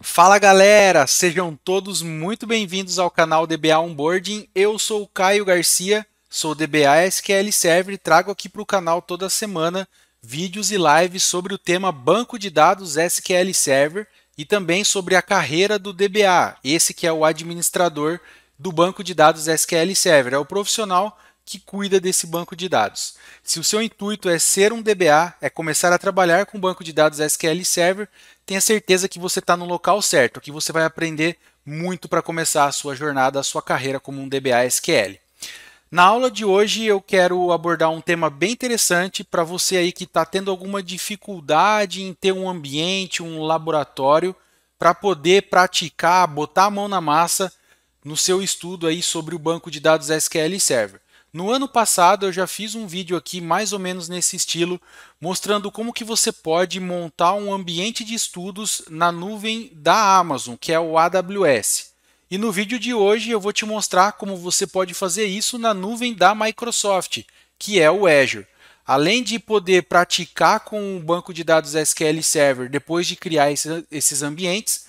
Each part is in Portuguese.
Fala galera, sejam todos muito bem-vindos ao canal DBA Onboarding. Eu sou o Caio Garcia, sou DBA SQL Server e trago aqui para o canal toda semana vídeos e lives sobre o tema Banco de Dados SQL Server e também sobre a carreira do DBA, esse que é o administrador do Banco de Dados SQL Server. É o profissional que cuida desse banco de dados. Se o seu intuito é ser um DBA, é começar a trabalhar com banco de dados SQL Server, tenha certeza que você está no local certo, que você vai aprender muito para começar a sua jornada, a sua carreira como um DBA SQL. Na aula de hoje eu quero abordar um tema bem interessante para você aí que está tendo alguma dificuldade em ter um ambiente, um laboratório para poder praticar, botar a mão na massa no seu estudo aí sobre o banco de dados SQL Server. No ano passado eu já fiz um vídeo aqui mais ou menos nesse estilo, mostrando como que você pode montar um ambiente de estudos na nuvem da Amazon, que é o AWS. E no vídeo de hoje eu vou te mostrar como você pode fazer isso na nuvem da Microsoft, que é o Azure. Além de poder praticar com o banco de dados SQL Server depois de criar esses ambientes,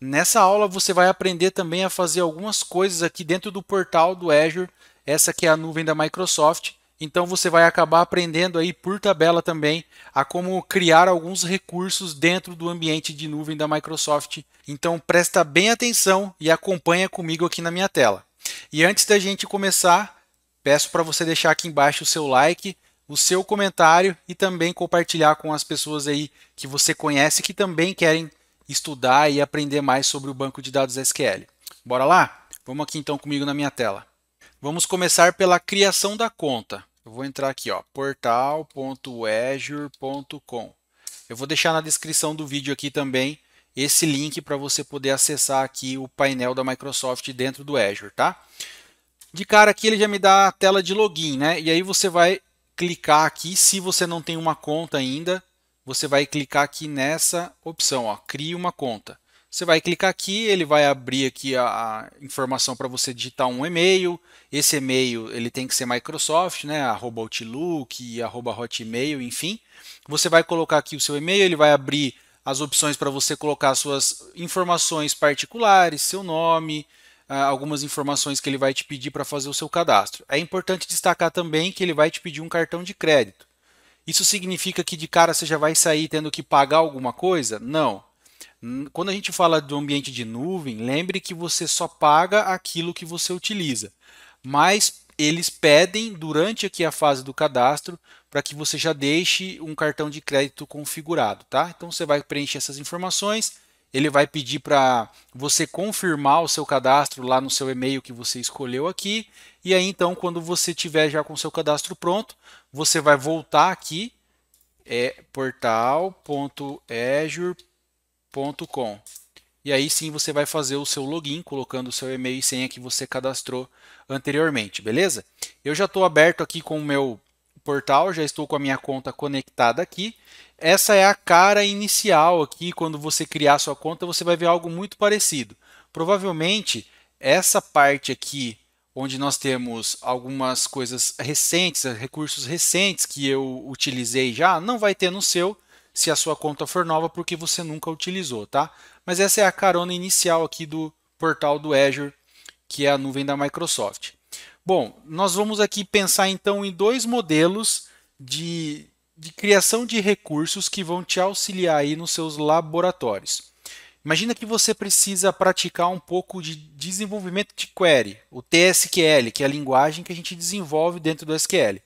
Nessa aula você vai aprender também a fazer algumas coisas aqui dentro do portal do Azure essa que é a nuvem da Microsoft. Então você vai acabar aprendendo aí por tabela também a como criar alguns recursos dentro do ambiente de nuvem da Microsoft. Então presta bem atenção e acompanha comigo aqui na minha tela. E antes da gente começar, peço para você deixar aqui embaixo o seu like, o seu comentário e também compartilhar com as pessoas aí que você conhece que também querem estudar e aprender mais sobre o banco de dados SQL. Bora lá? Vamos aqui então comigo na minha tela. Vamos começar pela criação da conta. Eu vou entrar aqui, ó, portal.azure.com. Eu vou deixar na descrição do vídeo aqui também esse link para você poder acessar aqui o painel da Microsoft dentro do Azure, tá? De cara aqui ele já me dá a tela de login, né? E aí você vai clicar aqui, se você não tem uma conta ainda, você vai clicar aqui nessa opção, ó, crie uma conta. Você vai clicar aqui, ele vai abrir aqui a, a informação para você digitar um e-mail. Esse e-mail ele tem que ser Microsoft, né? Arroba Outlook, arroba Hotmail, enfim. Você vai colocar aqui o seu e-mail, ele vai abrir as opções para você colocar suas informações particulares, seu nome, ah, algumas informações que ele vai te pedir para fazer o seu cadastro. É importante destacar também que ele vai te pedir um cartão de crédito. Isso significa que de cara você já vai sair tendo que pagar alguma coisa? Não. Quando a gente fala do ambiente de nuvem, lembre que você só paga aquilo que você utiliza, mas eles pedem durante aqui a fase do cadastro para que você já deixe um cartão de crédito configurado, tá? Então você vai preencher essas informações, ele vai pedir para você confirmar o seu cadastro lá no seu e-mail que você escolheu aqui, e aí então quando você tiver já com o seu cadastro pronto, você vai voltar aqui é portal.azure.com e aí sim você vai fazer o seu login colocando o seu e-mail e senha que você cadastrou anteriormente, beleza? Eu já estou aberto aqui com o meu portal, já estou com a minha conta conectada aqui. Essa é a cara inicial aqui, quando você criar sua conta, você vai ver algo muito parecido. Provavelmente essa parte aqui onde nós temos algumas coisas recentes, recursos recentes que eu utilizei já, não vai ter no seu, se a sua conta for nova, porque você nunca utilizou, tá? Mas essa é a carona inicial aqui do portal do Azure, que é a nuvem da Microsoft. Bom, nós vamos aqui pensar então em dois modelos de, de criação de recursos que vão te auxiliar aí nos seus laboratórios. Imagina que você precisa praticar um pouco de desenvolvimento de query, o TSQL, que é a linguagem que a gente desenvolve dentro do SQL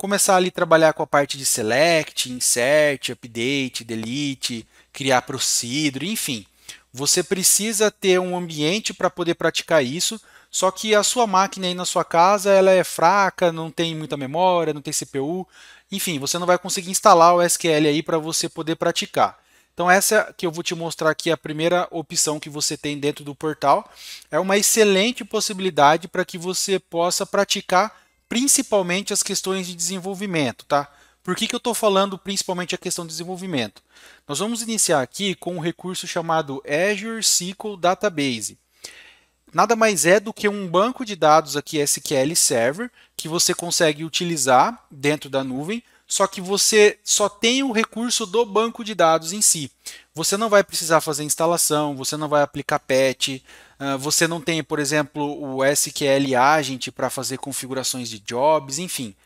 começar ali a trabalhar com a parte de select, insert, update, delete, criar procedure, enfim. Você precisa ter um ambiente para poder praticar isso, só que a sua máquina aí na sua casa ela é fraca, não tem muita memória, não tem CPU, enfim, você não vai conseguir instalar o SQL aí para você poder praticar. Então essa que eu vou te mostrar aqui é a primeira opção que você tem dentro do portal. É uma excelente possibilidade para que você possa praticar principalmente as questões de desenvolvimento, tá? Por que, que eu estou falando principalmente a questão de desenvolvimento? Nós vamos iniciar aqui com um recurso chamado Azure SQL Database. Nada mais é do que um banco de dados aqui SQL Server que você consegue utilizar dentro da nuvem, só que você só tem o recurso do banco de dados em si. Você não vai precisar fazer instalação, você não vai aplicar patch, ah, você não tem, por exemplo, o SQL Agent para fazer configurações de jobs, enfim.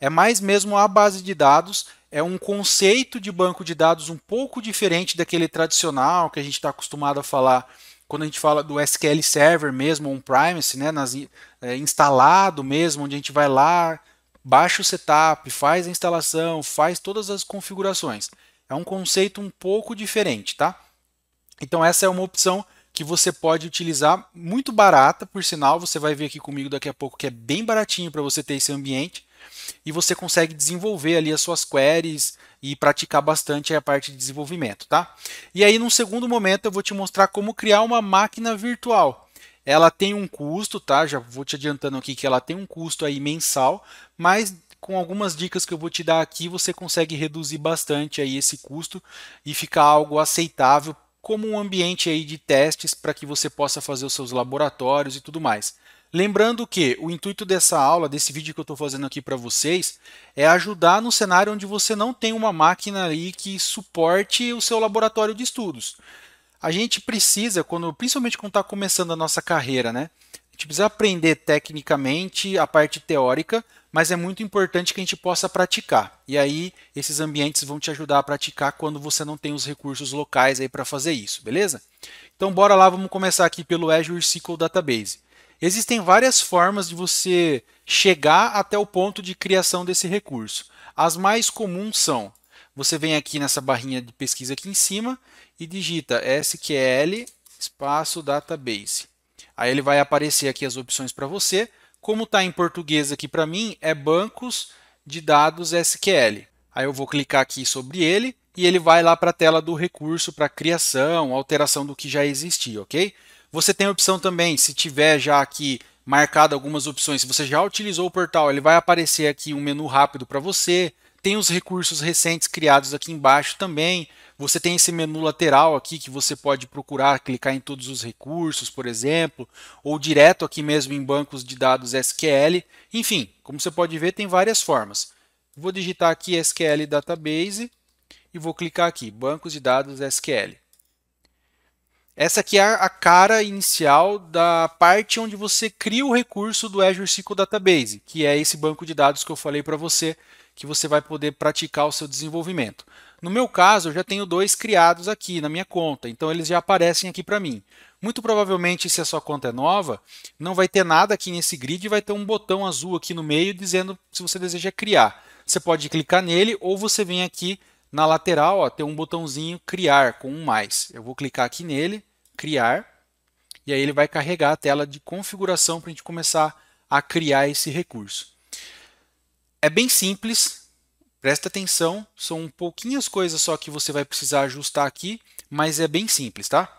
É mais mesmo a base de dados, é um conceito de banco de dados um pouco diferente daquele tradicional que a gente está acostumado a falar quando a gente fala do SQL Server mesmo, on-premise, né, é, instalado mesmo, onde a gente vai lá, baixa o setup, faz a instalação, faz todas as configurações. É um conceito um pouco diferente, tá? Então essa é uma opção que você pode utilizar, muito barata, por sinal, você vai ver aqui comigo daqui a pouco que é bem baratinho para você ter esse ambiente e você consegue desenvolver ali as suas queries e praticar bastante a parte de desenvolvimento, tá? E aí, num segundo momento, eu vou te mostrar como criar uma máquina virtual. Ela tem um custo, tá? Já vou te adiantando aqui que ela tem um custo aí mensal, mas com algumas dicas que eu vou te dar aqui, você consegue reduzir bastante aí esse custo e ficar algo aceitável como um ambiente aí de testes para que você possa fazer os seus laboratórios e tudo mais. Lembrando que o intuito dessa aula, desse vídeo que eu estou fazendo aqui para vocês, é ajudar no cenário onde você não tem uma máquina ali que suporte o seu laboratório de estudos. A gente precisa, quando, principalmente quando está começando a nossa carreira, né? A gente precisa aprender tecnicamente a parte teórica mas é muito importante que a gente possa praticar. E aí, esses ambientes vão te ajudar a praticar quando você não tem os recursos locais aí para fazer isso, beleza? Então, bora lá, vamos começar aqui pelo Azure SQL Database. Existem várias formas de você chegar até o ponto de criação desse recurso. As mais comuns são: você vem aqui nessa barrinha de pesquisa aqui em cima e digita SQL espaço database. Aí ele vai aparecer aqui as opções para você. Como está em português aqui para mim, é bancos de dados SQL. Aí eu vou clicar aqui sobre ele e ele vai lá para a tela do recurso para criação, alteração do que já existia, ok? Você tem a opção também, se tiver já aqui marcado algumas opções, se você já utilizou o portal, ele vai aparecer aqui um menu rápido para você. Tem os recursos recentes criados aqui embaixo também. Você tem esse menu lateral aqui que você pode procurar, clicar em todos os recursos, por exemplo, ou direto aqui mesmo em bancos de dados SQL. Enfim, como você pode ver, tem várias formas. Vou digitar aqui SQL Database e vou clicar aqui, bancos de dados SQL. Essa aqui é a cara inicial da parte onde você cria o recurso do Azure SQL Database, que é esse banco de dados que eu falei para você, que você vai poder praticar o seu desenvolvimento. No meu caso, eu já tenho dois criados aqui na minha conta, então eles já aparecem aqui para mim. Muito provavelmente, se a sua conta é nova, não vai ter nada aqui nesse grid e vai ter um botão azul aqui no meio dizendo se você deseja criar. Você pode clicar nele ou você vem aqui na lateral, ó, tem um botãozinho criar com um mais. Eu vou clicar aqui nele, criar, e aí ele vai carregar a tela de configuração para a gente começar a criar esse recurso. É bem simples, Presta atenção, são pouquinhas coisas só que você vai precisar ajustar aqui, mas é bem simples, tá?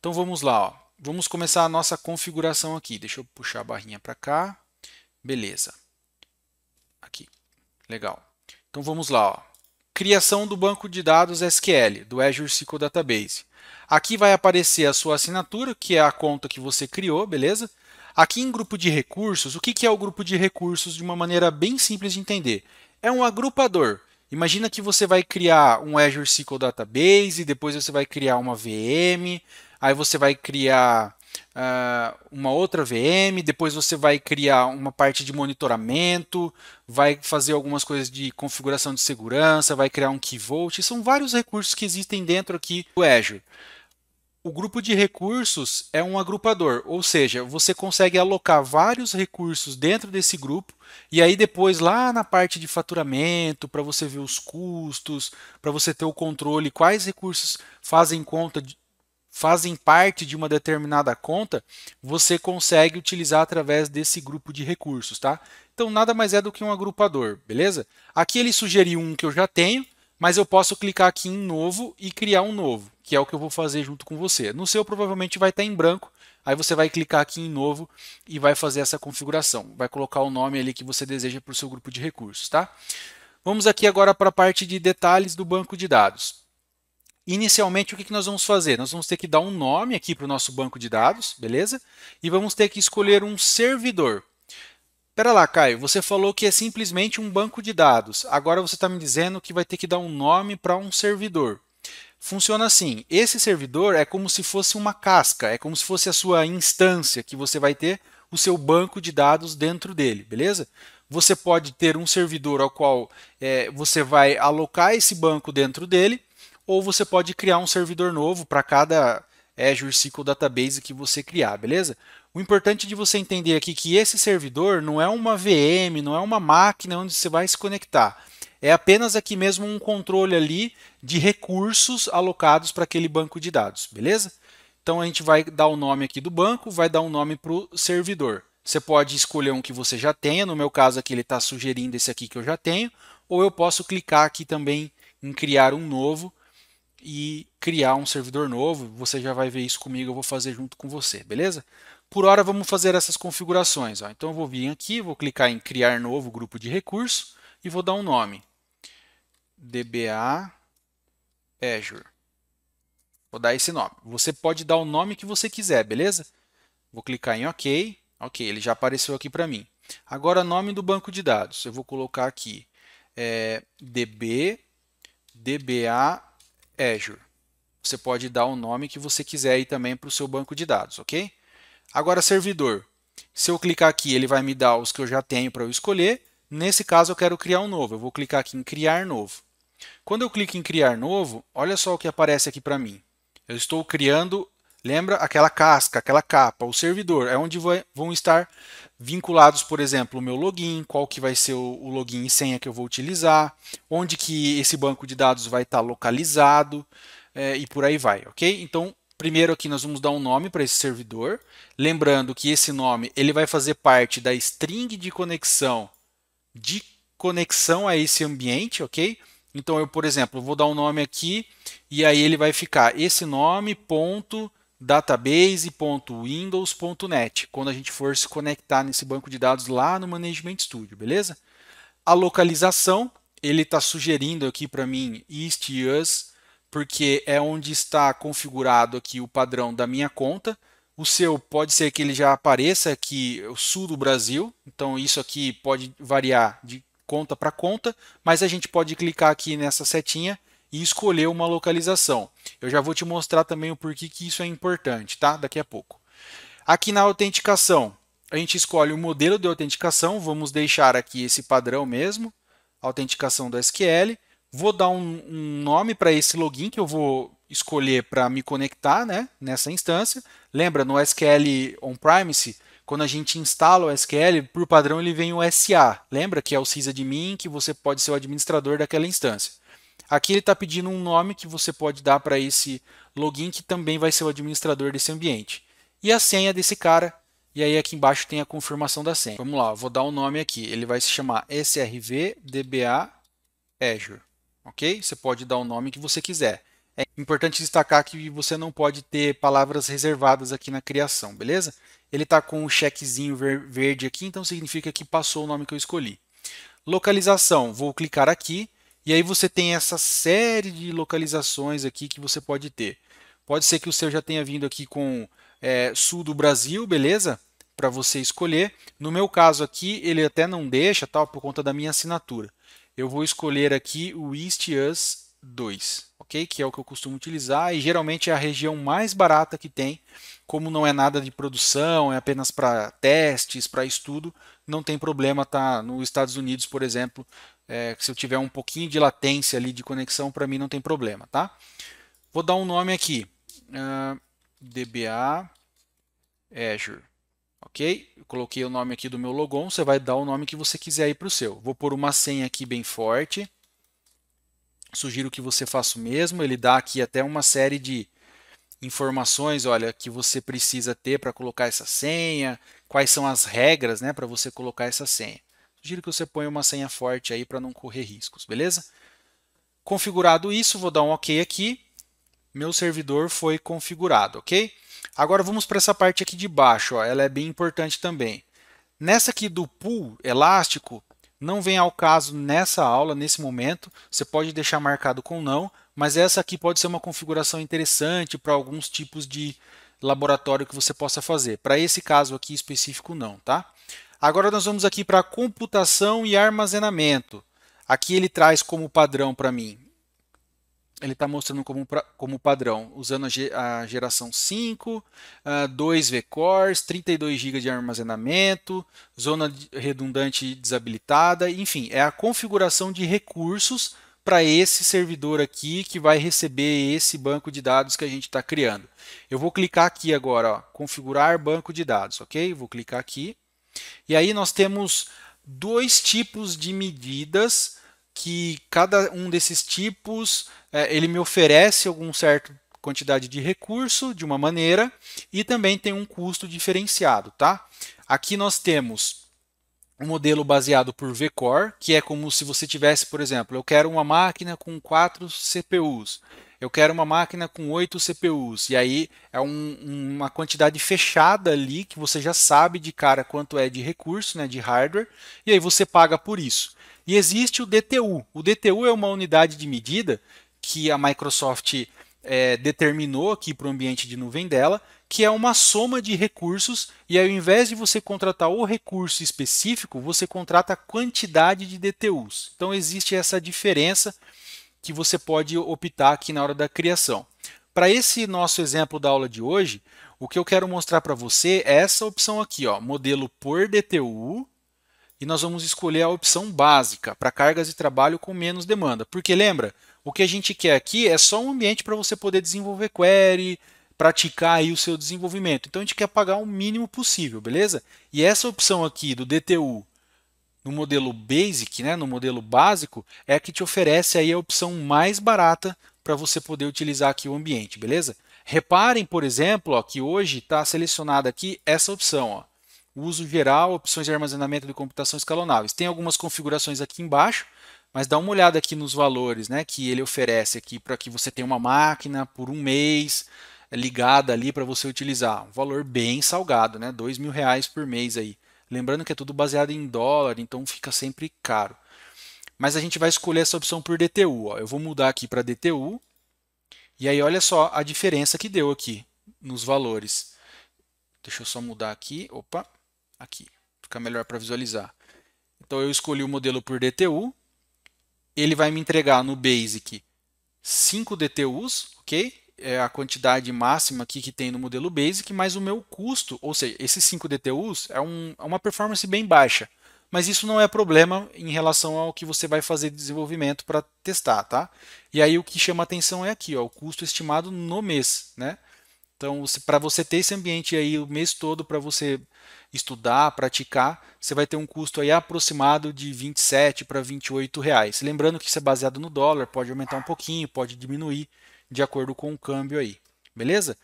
Então vamos lá, ó. vamos começar a nossa configuração aqui. Deixa eu puxar a barrinha para cá. Beleza. Aqui, legal. Então vamos lá, ó. criação do banco de dados SQL, do Azure SQL Database. Aqui vai aparecer a sua assinatura, que é a conta que você criou, beleza? Aqui em grupo de recursos, o que é o grupo de recursos de uma maneira bem simples de entender? é um agrupador. Imagina que você vai criar um Azure SQL Database, depois você vai criar uma VM, aí você vai criar uh, uma outra VM, depois você vai criar uma parte de monitoramento, vai fazer algumas coisas de configuração de segurança, vai criar um Key Vault. São vários recursos que existem dentro aqui do Azure. O grupo de recursos é um agrupador, ou seja, você consegue alocar vários recursos dentro desse grupo e aí depois lá na parte de faturamento, para você ver os custos, para você ter o controle quais recursos fazem conta de, fazem parte de uma determinada conta, você consegue utilizar através desse grupo de recursos, tá? Então nada mais é do que um agrupador, beleza? Aqui ele sugeriu um que eu já tenho, mas eu posso clicar aqui em novo e criar um novo, que é o que eu vou fazer junto com você. No seu provavelmente vai estar em branco, aí você vai clicar aqui em novo e vai fazer essa configuração. Vai colocar o nome ali que você deseja para o seu grupo de recursos, tá? Vamos aqui agora para a parte de detalhes do banco de dados. Inicialmente, o que nós vamos fazer? Nós vamos ter que dar um nome aqui para o nosso banco de dados, beleza? E vamos ter que escolher um servidor. Pera lá, Caio, você falou que é simplesmente um banco de dados. Agora você está me dizendo que vai ter que dar um nome para um servidor. Funciona assim: esse servidor é como se fosse uma casca, é como se fosse a sua instância que você vai ter o seu banco de dados dentro dele, beleza? Você pode ter um servidor ao qual é, você vai alocar esse banco dentro dele, ou você pode criar um servidor novo para cada Azure SQL Database que você criar, beleza? O importante de você entender aqui que esse servidor não é uma VM, não é uma máquina onde você vai se conectar. É apenas aqui mesmo um controle ali de recursos alocados para aquele banco de dados, beleza? Então a gente vai dar o nome aqui do banco, vai dar um nome para o servidor. Você pode escolher um que você já tenha, no meu caso aqui ele está sugerindo esse aqui que eu já tenho, ou eu posso clicar aqui também em criar um novo e criar um servidor novo. Você já vai ver isso comigo, eu vou fazer junto com você, beleza? Por hora, vamos fazer essas configurações. Ó. Então, eu vou vir aqui, vou clicar em Criar Novo Grupo de Recurso e vou dar um nome. DBA Azure. Vou dar esse nome. Você pode dar o nome que você quiser, beleza? Vou clicar em OK. Ok, ele já apareceu aqui para mim. Agora, nome do banco de dados. Eu vou colocar aqui é, DB, DBA Azure. Você pode dar o nome que você quiser aí também para o seu banco de dados, ok? Agora, servidor. Se eu clicar aqui, ele vai me dar os que eu já tenho para eu escolher. Nesse caso, eu quero criar um novo. Eu vou clicar aqui em criar novo. Quando eu clico em criar novo, olha só o que aparece aqui para mim. Eu estou criando, lembra aquela casca, aquela capa, o servidor. É onde vão estar vinculados, por exemplo, o meu login, qual que vai ser o login e senha que eu vou utilizar, onde que esse banco de dados vai estar localizado é, e por aí vai, ok? Então, Primeiro aqui nós vamos dar um nome para esse servidor, lembrando que esse nome ele vai fazer parte da string de conexão de conexão a esse ambiente, ok? Então eu, por exemplo, vou dar um nome aqui e aí ele vai ficar esse nome ponto database.windows.net quando a gente for se conectar nesse banco de dados lá no Management Studio, beleza? A localização, ele está sugerindo aqui para mim East US porque é onde está configurado aqui o padrão da minha conta. O seu pode ser que ele já apareça aqui é o sul do Brasil, então isso aqui pode variar de conta para conta, mas a gente pode clicar aqui nessa setinha e escolher uma localização. Eu já vou te mostrar também o porquê que isso é importante, tá? Daqui a pouco. Aqui na autenticação, a gente escolhe o modelo de autenticação, vamos deixar aqui esse padrão mesmo, autenticação do SQL, Vou dar um, um nome para esse login que eu vou escolher para me conectar né, nessa instância. Lembra, no SQL On-Premise, quando a gente instala o SQL, por padrão ele vem o SA. Lembra que é o sysadmin, que você pode ser o administrador daquela instância. Aqui ele está pedindo um nome que você pode dar para esse login, que também vai ser o administrador desse ambiente. E a senha desse cara, e aí aqui embaixo tem a confirmação da senha. Vamos lá, vou dar um nome aqui. Ele vai se chamar srvdba azure ok? Você pode dar o nome que você quiser. É importante destacar que você não pode ter palavras reservadas aqui na criação, beleza? Ele está com um chequezinho ver verde aqui, então significa que passou o nome que eu escolhi. Localização, vou clicar aqui, e aí você tem essa série de localizações aqui que você pode ter. Pode ser que o seu já tenha vindo aqui com é, sul do Brasil, beleza? Para você escolher. No meu caso aqui, ele até não deixa, tal, por conta da minha assinatura eu vou escolher aqui o East US 2, ok? Que é o que eu costumo utilizar e geralmente é a região mais barata que tem, como não é nada de produção, é apenas para testes, para estudo, não tem problema tá nos Estados Unidos, por exemplo, é, se eu tiver um pouquinho de latência ali de conexão, para mim não tem problema, tá? Vou dar um nome aqui, uh, ah, DBA Azure ok? Eu coloquei o nome aqui do meu logon, você vai dar o nome que você quiser aí para o seu. Vou pôr uma senha aqui bem forte, sugiro que você faça o mesmo, ele dá aqui até uma série de informações, olha, que você precisa ter para colocar essa senha, quais são as regras, né, para você colocar essa senha. Sugiro que você ponha uma senha forte aí para não correr riscos, beleza? Configurado isso, vou dar um OK aqui. Meu servidor foi configurado, ok? Agora vamos para essa parte aqui de baixo, ó, ela é bem importante também. Nessa aqui do pool elástico, não vem ao caso nessa aula, nesse momento, você pode deixar marcado com não, mas essa aqui pode ser uma configuração interessante para alguns tipos de laboratório que você possa fazer. Para esse caso aqui específico, não. Tá? Agora nós vamos aqui para computação e armazenamento. Aqui ele traz como padrão para mim ele está mostrando como, como padrão, usando a, geração 5, 2 ah, VCores, 32 GB de armazenamento, zona redundante desabilitada, enfim, é a configuração de recursos para esse servidor aqui que vai receber esse banco de dados que a gente está criando. Eu vou clicar aqui agora, ó, configurar banco de dados, ok? Vou clicar aqui. E aí nós temos dois tipos de medidas que cada um desses tipos é, ele me oferece algum certo quantidade de recurso de uma maneira e também tem um custo diferenciado, tá? Aqui nós temos um modelo baseado por VCore, que é como se você tivesse, por exemplo, eu quero uma máquina com quatro CPUs, eu quero uma máquina com oito CPUs, e aí é um, uma quantidade fechada ali que você já sabe de cara quanto é de recurso, né, de hardware, e aí você paga por isso. E existe o DTU. O DTU é uma unidade de medida que a Microsoft é, determinou aqui para o ambiente de nuvem dela, que é uma soma de recursos, e ao invés de você contratar o recurso específico, você contrata a quantidade de DTUs. Então existe essa diferença que você pode optar aqui na hora da criação. Para esse nosso exemplo da aula de hoje, o que eu quero mostrar para você é essa opção aqui, ó, modelo por DTU, e nós vamos escolher a opção básica para cargas de trabalho com menos demanda. Porque lembra, o que a gente quer aqui é só um ambiente para você poder desenvolver query, praticar aí o seu desenvolvimento. Então a gente quer pagar o mínimo possível, beleza? E essa opção aqui do DTU no modelo basic, né, no modelo básico, é a que te oferece aí a opção mais barata para você poder utilizar aqui o ambiente, beleza? Reparem, por exemplo, ó, que hoje está selecionada aqui essa opção, ó, uso geral, opções de armazenamento de computação escalonáveis. Tem algumas configurações aqui embaixo, mas dá uma olhada aqui nos valores né, que ele oferece aqui para que você tenha uma máquina por um mês é, ligada ali para você utilizar. Um valor bem salgado, né? Dois mil reais por mês aí. Lembrando que é tudo baseado em dólar, então fica sempre caro. Mas a gente vai escolher essa opção por DTU. Ó. Eu vou mudar aqui para DTU. E aí olha só a diferença que deu aqui nos valores. Deixa eu só mudar aqui. Opa, aqui, fica melhor para visualizar. Então eu escolhi o modelo por DTU, ele vai me entregar no Basic 5 DTUs, ok? É a quantidade máxima aqui que tem no modelo Basic, mas o meu custo, ou seja, esses 5 DTUs é, um, é uma performance bem baixa. Mas isso não é problema em relação ao que você vai fazer de desenvolvimento para testar, tá? E aí o que chama atenção é aqui, ó, o custo estimado no mês, né? Então, para você ter esse ambiente aí o mês todo para você estudar, praticar, você vai ter um custo aí aproximado de 27 para 28 reais. Lembrando que isso é baseado no dólar, pode aumentar um pouquinho, pode diminuir de acordo com o câmbio aí, beleza?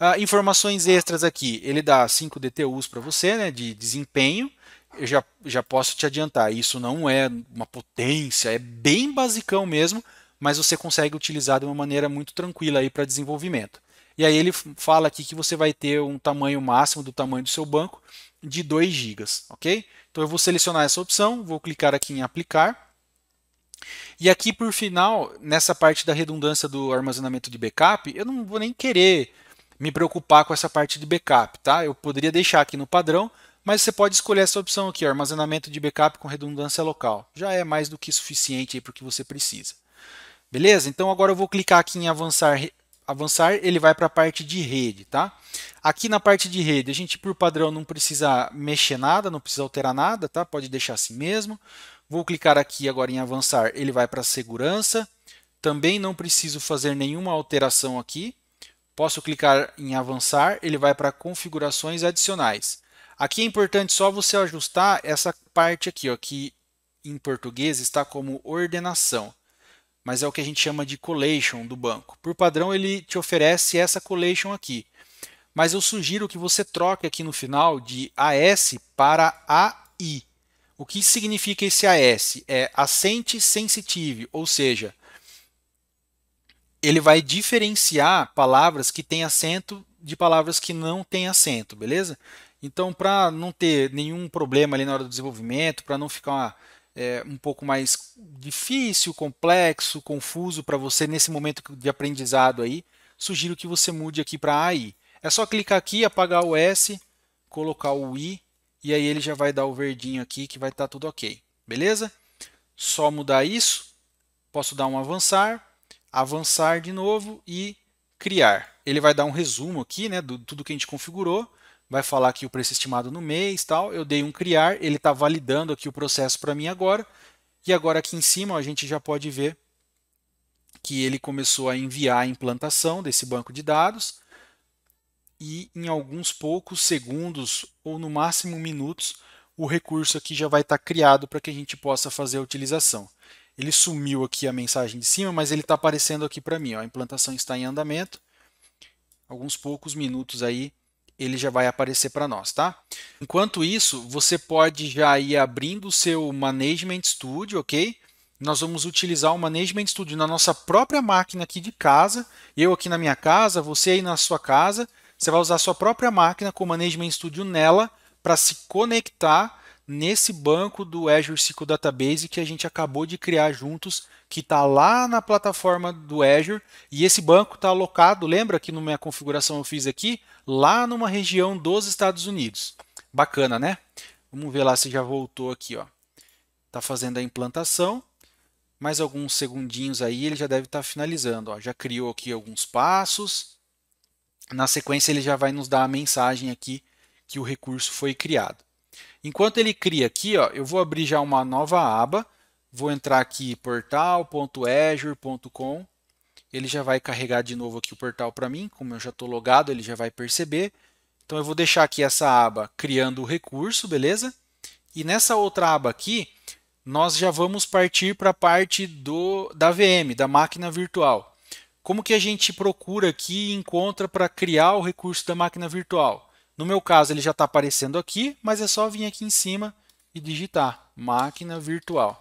Ah, informações extras aqui, ele dá 5 DTUs para você, né, de desempenho. Eu já, já posso te adiantar, isso não é uma potência, é bem basicão mesmo, mas você consegue utilizar de uma maneira muito tranquila aí para desenvolvimento. E aí ele fala aqui que você vai ter um tamanho máximo do tamanho do seu banco de 2 GB, ok? Então eu vou selecionar essa opção, vou clicar aqui em aplicar. E aqui por final, nessa parte da redundância do armazenamento de backup, eu não vou nem querer me preocupar com essa parte de backup, tá? Eu poderia deixar aqui no padrão, mas você pode escolher essa opção aqui, armazenamento de backup com redundância local. Já é mais do que suficiente para o que você precisa. Beleza? Então agora eu vou clicar aqui em avançar avançar, ele vai para a parte de rede, tá? Aqui na parte de rede, a gente por padrão não precisa mexer nada, não precisa alterar nada, tá? Pode deixar assim mesmo. Vou clicar aqui agora em avançar, ele vai para segurança. Também não preciso fazer nenhuma alteração aqui. Posso clicar em avançar, ele vai para configurações adicionais. Aqui é importante só você ajustar essa parte aqui, ó, que em português está como ordenação mas é o que a gente chama de collation do banco. Por padrão, ele te oferece essa collation aqui. Mas eu sugiro que você troque aqui no final de AS para AI. O que significa esse AS? É Assente Sensitive, ou seja, ele vai diferenciar palavras que têm acento de palavras que não têm acento, beleza? Então, para não ter nenhum problema ali na hora do desenvolvimento, para não ficar uma é, um pouco mais difícil, complexo, confuso para você nesse momento de aprendizado aí, sugiro que você mude aqui para AI. É só clicar aqui, apagar o S, colocar o I e aí ele já vai dar o verdinho aqui que vai estar tá tudo ok. Beleza? Só mudar isso, posso dar um avançar, avançar de novo e criar. Ele vai dar um resumo aqui né, do tudo que a gente configurou vai falar aqui o preço estimado no mês, tal. Eu dei um criar, ele está validando aqui o processo para mim agora. E agora aqui em cima a gente já pode ver que ele começou a enviar a implantação desse banco de dados e em alguns poucos segundos ou no máximo minutos o recurso aqui já vai estar tá criado para que a gente possa fazer a utilização. Ele sumiu aqui a mensagem de cima, mas ele está aparecendo aqui para mim. Ó, a implantação está em andamento. Alguns poucos minutos aí ele já vai aparecer para nós, tá? Enquanto isso, você pode já ir abrindo o seu Management Studio, ok? Nós vamos utilizar o Management Studio na nossa própria máquina aqui de casa. Eu aqui na minha casa, você aí na sua casa. Você vai usar a sua própria máquina com o Management Studio nela para se conectar nesse banco do Azure SQL Database que a gente acabou de criar juntos, que está lá na plataforma do Azure, e esse banco está alocado, lembra que na minha configuração eu fiz aqui, lá numa região dos Estados Unidos. Bacana, né? Vamos ver lá se já voltou aqui, ó. Está fazendo a implantação. Mais alguns segundinhos aí, ele já deve estar tá finalizando. Ó. Já criou aqui alguns passos. Na sequência, ele já vai nos dar a mensagem aqui que o recurso foi criado. Enquanto ele cria aqui, ó, eu vou abrir já uma nova aba, vou entrar aqui portal.azure.com, ele já vai carregar de novo aqui o portal para mim, como eu já estou logado, ele já vai perceber. Então eu vou deixar aqui essa aba criando o recurso, beleza? E nessa outra aba aqui, nós já vamos partir para a parte do, da VM, da máquina virtual. Como que a gente procura aqui e encontra para criar o recurso da máquina virtual? No meu caso, ele já está aparecendo aqui, mas é só vir aqui em cima e digitar máquina virtual.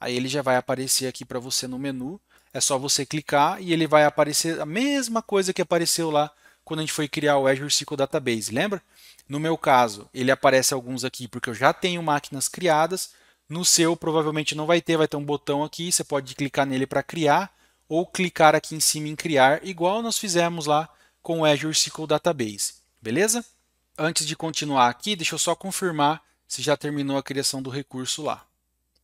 Aí ele já vai aparecer aqui para você no menu. É só você clicar e ele vai aparecer a mesma coisa que apareceu lá quando a gente foi criar o Azure SQL Database, lembra? No meu caso, ele aparece alguns aqui porque eu já tenho máquinas criadas. No seu, provavelmente não vai ter, vai ter um botão aqui, você pode clicar nele para criar ou clicar aqui em cima em criar, igual nós fizemos lá com o Azure SQL Database, beleza? antes de continuar aqui, deixa eu só confirmar se já terminou a criação do recurso lá.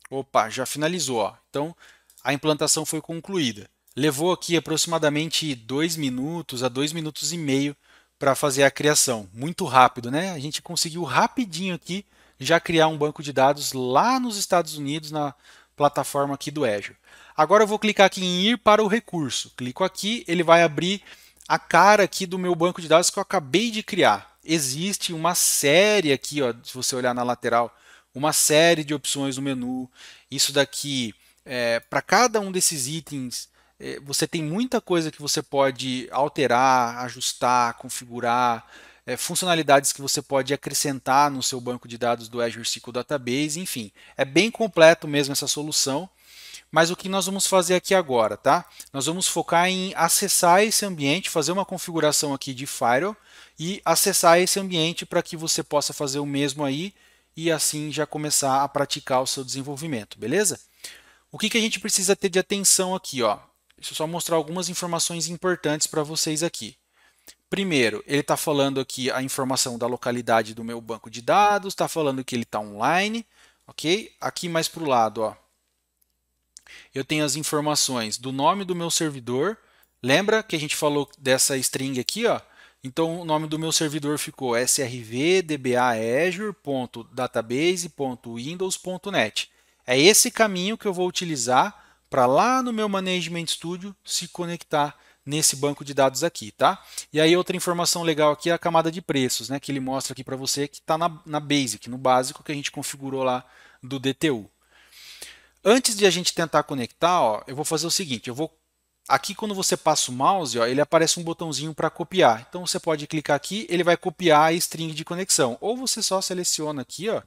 Opa, já finalizou. Ó. Então, a implantação foi concluída. Levou aqui aproximadamente 2 minutos a 2 minutos e meio para fazer a criação. Muito rápido, né? A gente conseguiu rapidinho aqui já criar um banco de dados lá nos Estados Unidos, na plataforma aqui do Azure. Agora eu vou clicar aqui em ir para o recurso. Clico aqui, ele vai abrir a cara aqui do meu banco de dados que eu acabei de criar existe uma série aqui, ó, se você olhar na lateral, uma série de opções no menu. Isso daqui, é, para cada um desses itens, é, você tem muita coisa que você pode alterar, ajustar, configurar, é, funcionalidades que você pode acrescentar no seu banco de dados do Azure SQL Database, enfim, é bem completo mesmo essa solução. Mas o que nós vamos fazer aqui agora, tá? Nós vamos focar em acessar esse ambiente, fazer uma configuração aqui de firewall e acessar esse ambiente para que você possa fazer o mesmo aí e assim já começar a praticar o seu desenvolvimento, beleza? O que, que a gente precisa ter de atenção aqui? Ó? Deixa eu só mostrar algumas informações importantes para vocês aqui. Primeiro, ele está falando aqui a informação da localidade do meu banco de dados, está falando que ele está online, ok? Aqui mais para o lado, ó, eu tenho as informações do nome do meu servidor. Lembra que a gente falou dessa string aqui, ó? Então o nome do meu servidor ficou srvdbaazure.database.windows.net. É esse caminho que eu vou utilizar para lá no meu Management Studio se conectar nesse banco de dados aqui, tá? E aí outra informação legal aqui é a camada de preços, né? Que ele mostra aqui para você que está na, na Basic, no básico que a gente configurou lá do DTU. Antes de a gente tentar conectar, ó, eu vou fazer o seguinte, eu vou Aqui, quando você passa o mouse, ó, ele aparece um botãozinho para copiar. Então, você pode clicar aqui, ele vai copiar a string de conexão. Ou você só seleciona aqui ó,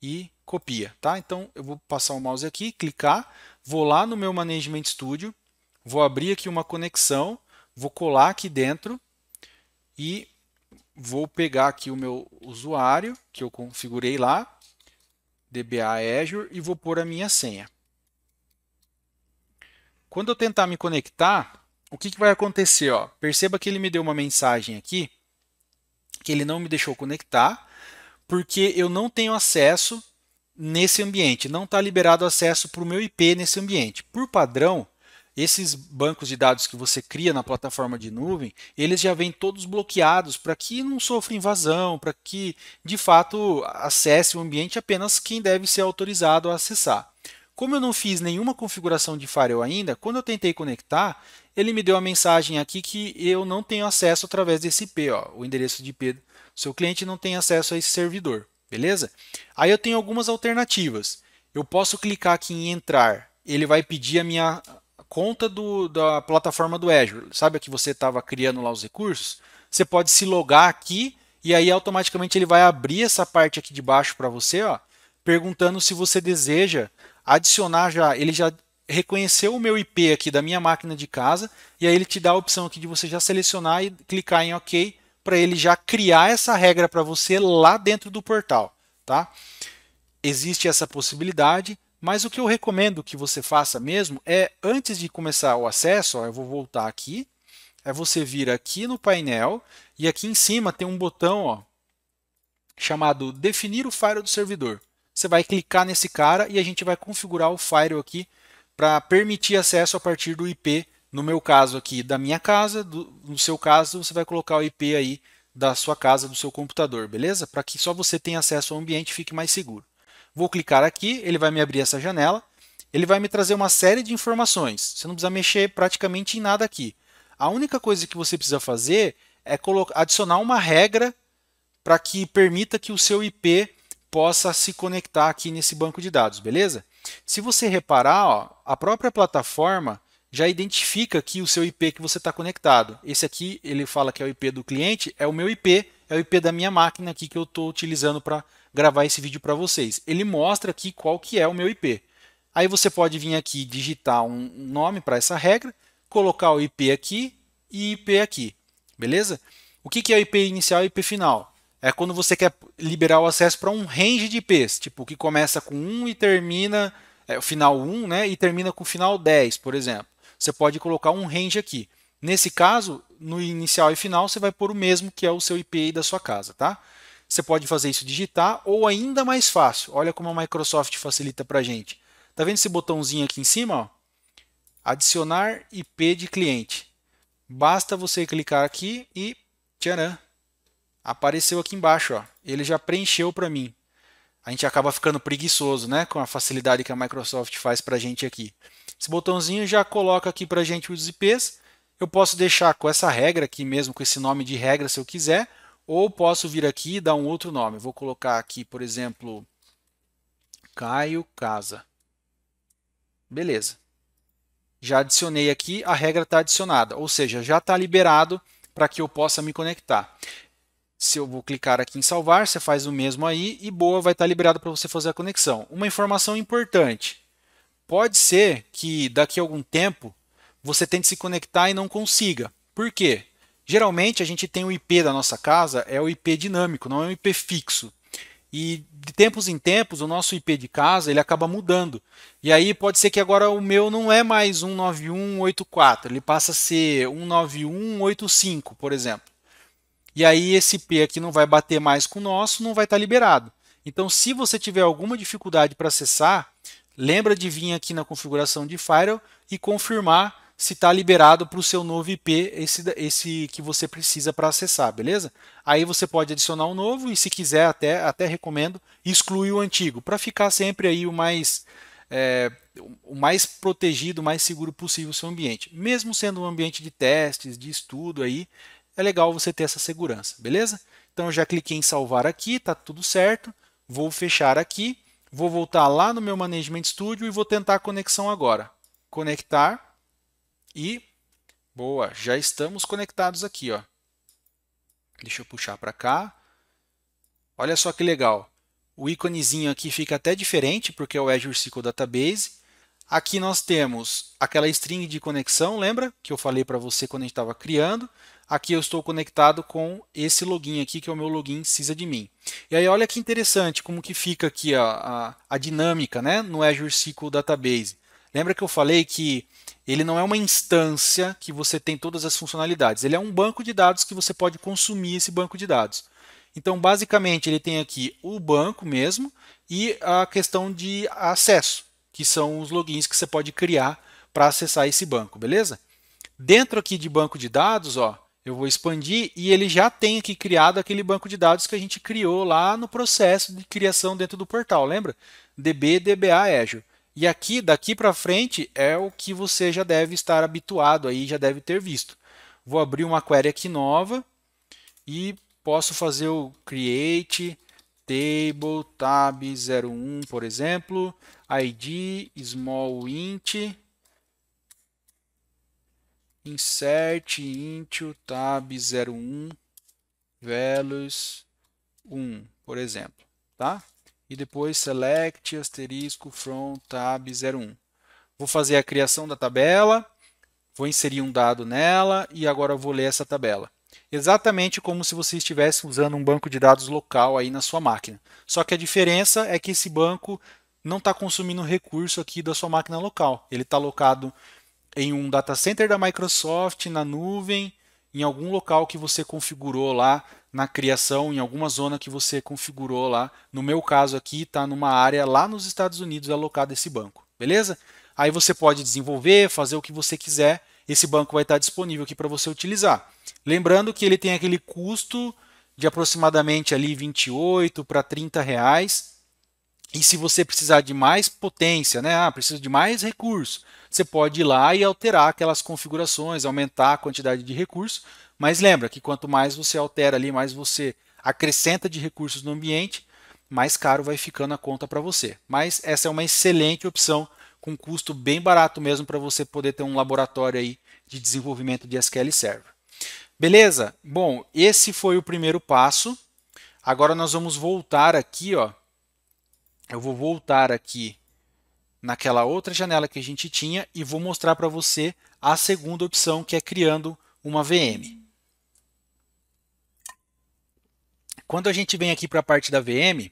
e copia. Tá? Então, eu vou passar o mouse aqui, clicar, vou lá no meu Management Studio, vou abrir aqui uma conexão, vou colar aqui dentro e vou pegar aqui o meu usuário que eu configurei lá, DBA Azure, e vou pôr a minha senha. Quando eu tentar me conectar, o que, que vai acontecer? Ó? Perceba que ele me deu uma mensagem aqui, que ele não me deixou conectar, porque eu não tenho acesso nesse ambiente, não está liberado acesso para o meu IP nesse ambiente. Por padrão, esses bancos de dados que você cria na plataforma de nuvem, eles já vêm todos bloqueados para que não sofra invasão, para que de fato acesse o ambiente apenas quem deve ser autorizado a acessar. Como eu não fiz nenhuma configuração de firewall ainda, quando eu tentei conectar, ele me deu a mensagem aqui que eu não tenho acesso através desse IP, ó, o endereço de IP do seu cliente não tem acesso a esse servidor, beleza? Aí eu tenho algumas alternativas. Eu posso clicar aqui em entrar, ele vai pedir a minha conta do, da plataforma do Azure. Sabe a que você estava criando lá os recursos? Você pode se logar aqui e aí automaticamente ele vai abrir essa parte aqui de baixo para você, ó, perguntando se você deseja adicionar já, ele já reconheceu o meu IP aqui da minha máquina de casa, e aí ele te dá a opção aqui de você já selecionar e clicar em OK para ele já criar essa regra para você lá dentro do portal, tá? Existe essa possibilidade, mas o que eu recomendo que você faça mesmo é antes de começar o acesso, ó, eu vou voltar aqui, é você vir aqui no painel e aqui em cima tem um botão, ó, chamado definir o firewall do servidor. Você vai clicar nesse cara e a gente vai configurar o firewall aqui para permitir acesso a partir do IP, no meu caso aqui da minha casa, do, no seu caso você vai colocar o IP aí da sua casa, do seu computador, beleza? Para que só você tenha acesso ao ambiente e fique mais seguro. Vou clicar aqui, ele vai me abrir essa janela, ele vai me trazer uma série de informações. Você não precisa mexer praticamente em nada aqui. A única coisa que você precisa fazer é adicionar uma regra para que permita que o seu IP possa se conectar aqui nesse banco de dados, beleza? Se você reparar, ó, a própria plataforma já identifica aqui o seu IP que você está conectado. Esse aqui, ele fala que é o IP do cliente, é o meu IP, é o IP da minha máquina aqui que eu estou utilizando para gravar esse vídeo para vocês. Ele mostra aqui qual que é o meu IP. Aí você pode vir aqui digitar um nome para essa regra, colocar o IP aqui e IP aqui, beleza? O que, que é o IP inicial e IP final? é quando você quer liberar o acesso para um range de IPs, tipo, que começa com 1 e termina, é, final 1, né, e termina com o final 10, por exemplo. Você pode colocar um range aqui. Nesse caso, no inicial e final, você vai pôr o mesmo que é o seu IPI da sua casa, tá? Você pode fazer isso digitar ou ainda mais fácil. Olha como a Microsoft facilita para a gente. Tá vendo esse botãozinho aqui em cima? Ó? Adicionar IP de cliente. Basta você clicar aqui e tcharam! apareceu aqui embaixo, ó. ele já preencheu para mim. A gente acaba ficando preguiçoso né, com a facilidade que a Microsoft faz para a gente aqui. Esse botãozinho já coloca aqui para a gente os IPs. Eu posso deixar com essa regra aqui mesmo, com esse nome de regra se eu quiser, ou posso vir aqui e dar um outro nome. Vou colocar aqui, por exemplo, Caio Casa. Beleza. Já adicionei aqui, a regra está adicionada, ou seja, já está liberado para que eu possa me conectar se eu vou clicar aqui em salvar, você faz o mesmo aí e boa, vai estar liberado para você fazer a conexão. Uma informação importante, pode ser que daqui a algum tempo você tente se conectar e não consiga. Por quê? Geralmente a gente tem o IP da nossa casa, é o IP dinâmico, não é um IP fixo. E de tempos em tempos o nosso IP de casa ele acaba mudando. E aí pode ser que agora o meu não é mais 19184, ele passa a ser 19185, por exemplo. E aí esse P aqui não vai bater mais com o nosso, não vai estar tá liberado. Então, se você tiver alguma dificuldade para acessar, lembra de vir aqui na configuração de firewall e confirmar se está liberado para o seu novo IP esse, esse que você precisa para acessar, beleza? Aí você pode adicionar um novo e se quiser até, até recomendo, excluir o antigo, para ficar sempre aí o mais, é, o mais protegido, o mais seguro possível o seu ambiente. Mesmo sendo um ambiente de testes, de estudo aí, é legal você ter essa segurança, beleza? Então eu já cliquei em salvar aqui, tá tudo certo. Vou fechar aqui, vou voltar lá no meu Management Studio e vou tentar a conexão agora. Conectar e boa, já estamos conectados aqui, ó. Deixa eu puxar para cá. Olha só que legal. O íconezinho aqui fica até diferente, porque é o Azure SQL Database. Aqui nós temos aquela string de conexão, lembra? Que eu falei para você quando a gente estava criando aqui eu estou conectado com esse login aqui, que é o meu login sysadmin. E aí olha que interessante como que fica aqui a, a, a dinâmica né, no Azure SQL Database. Lembra que eu falei que ele não é uma instância que você tem todas as funcionalidades, ele é um banco de dados que você pode consumir esse banco de dados. Então, basicamente, ele tem aqui o banco mesmo e a questão de acesso, que são os logins que você pode criar para acessar esse banco, beleza? Dentro aqui de banco de dados, ó, eu vou expandir e ele já tem aqui criado aquele banco de dados que a gente criou lá no processo de criação dentro do portal, lembra? DB, DBA, Azure. E aqui, daqui para frente, é o que você já deve estar habituado aí, já deve ter visto. Vou abrir uma query aqui nova e posso fazer o create table tab 01, por exemplo, id small int insert into tab 01 values 1, por exemplo, tá? E depois select asterisco from tab 01. Vou fazer a criação da tabela, vou inserir um dado nela e agora vou ler essa tabela. Exatamente como se você estivesse usando um banco de dados local aí na sua máquina. Só que a diferença é que esse banco não está consumindo recurso aqui da sua máquina local. Ele está alocado em um data center da Microsoft, na nuvem, em algum local que você configurou lá na criação, em alguma zona que você configurou lá. No meu caso aqui, está numa área lá nos Estados Unidos é alocado esse banco, beleza? Aí você pode desenvolver, fazer o que você quiser, esse banco vai estar disponível aqui para você utilizar. Lembrando que ele tem aquele custo de aproximadamente ali 28 para 30 reais, e se você precisar de mais potência, né? Ah, preciso de mais recurso. Você pode ir lá e alterar aquelas configurações, aumentar a quantidade de recurso. Mas lembra que quanto mais você altera ali, mais você acrescenta de recursos no ambiente, mais caro vai ficando a conta para você. Mas essa é uma excelente opção com custo bem barato mesmo para você poder ter um laboratório aí de desenvolvimento de SQL Server. Beleza? Bom, esse foi o primeiro passo. Agora nós vamos voltar aqui, ó, eu vou voltar aqui naquela outra janela que a gente tinha e vou mostrar para você a segunda opção, que é criando uma VM. Quando a gente vem aqui para a parte da VM,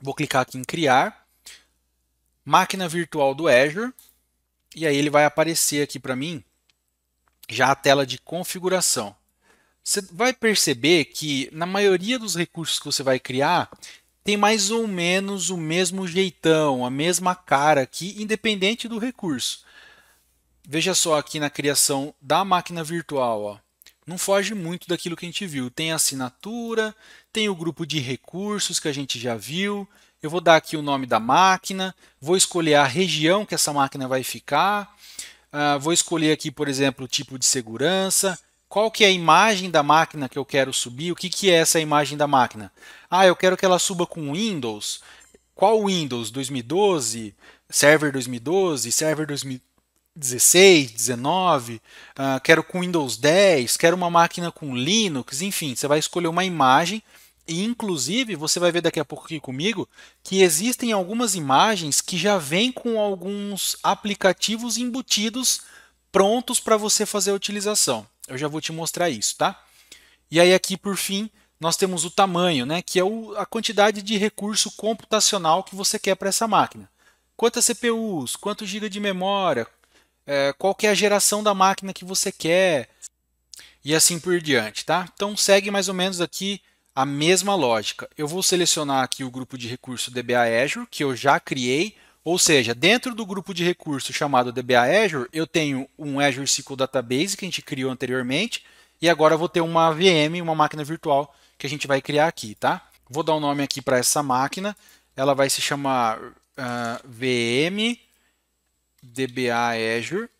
vou clicar aqui em criar, máquina virtual do Azure, e aí ele vai aparecer aqui para mim já a tela de configuração. Você vai perceber que na maioria dos recursos que você vai criar, tem mais ou menos o mesmo jeitão, a mesma cara aqui, independente do recurso. Veja só aqui na criação da máquina virtual, ó. não foge muito daquilo que a gente viu. Tem a assinatura, tem o grupo de recursos que a gente já viu. Eu vou dar aqui o nome da máquina, vou escolher a região que essa máquina vai ficar, uh, vou escolher aqui, por exemplo, o tipo de segurança, qual que é a imagem da máquina que eu quero subir, o que, que é essa imagem da máquina. Ah, eu quero que ela suba com Windows. Qual Windows? 2012? Server 2012? Server 2016? 19? Ah, quero com Windows 10? Quero uma máquina com Linux? Enfim, você vai escolher uma imagem e, inclusive, você vai ver daqui a pouco aqui comigo que existem algumas imagens que já vêm com alguns aplicativos embutidos prontos para você fazer a utilização. Eu já vou te mostrar isso, tá? E aí aqui por fim, nós temos o tamanho, né, que é o, a quantidade de recurso computacional que você quer para essa máquina. Quantas CPUs, quantos GB de memória, é, qual é a geração da máquina que você quer e assim por diante, tá? Então segue mais ou menos aqui a mesma lógica. Eu vou selecionar aqui o grupo de recurso DBA Azure que eu já criei ou seja, dentro do grupo de recursos chamado DBA Azure, eu tenho um Azure SQL Database que a gente criou anteriormente, e agora vou ter uma VM, uma máquina virtual que a gente vai criar aqui, tá? Vou dar um nome aqui para essa máquina, ela vai se chamar uh, ah, VM DBA Azure.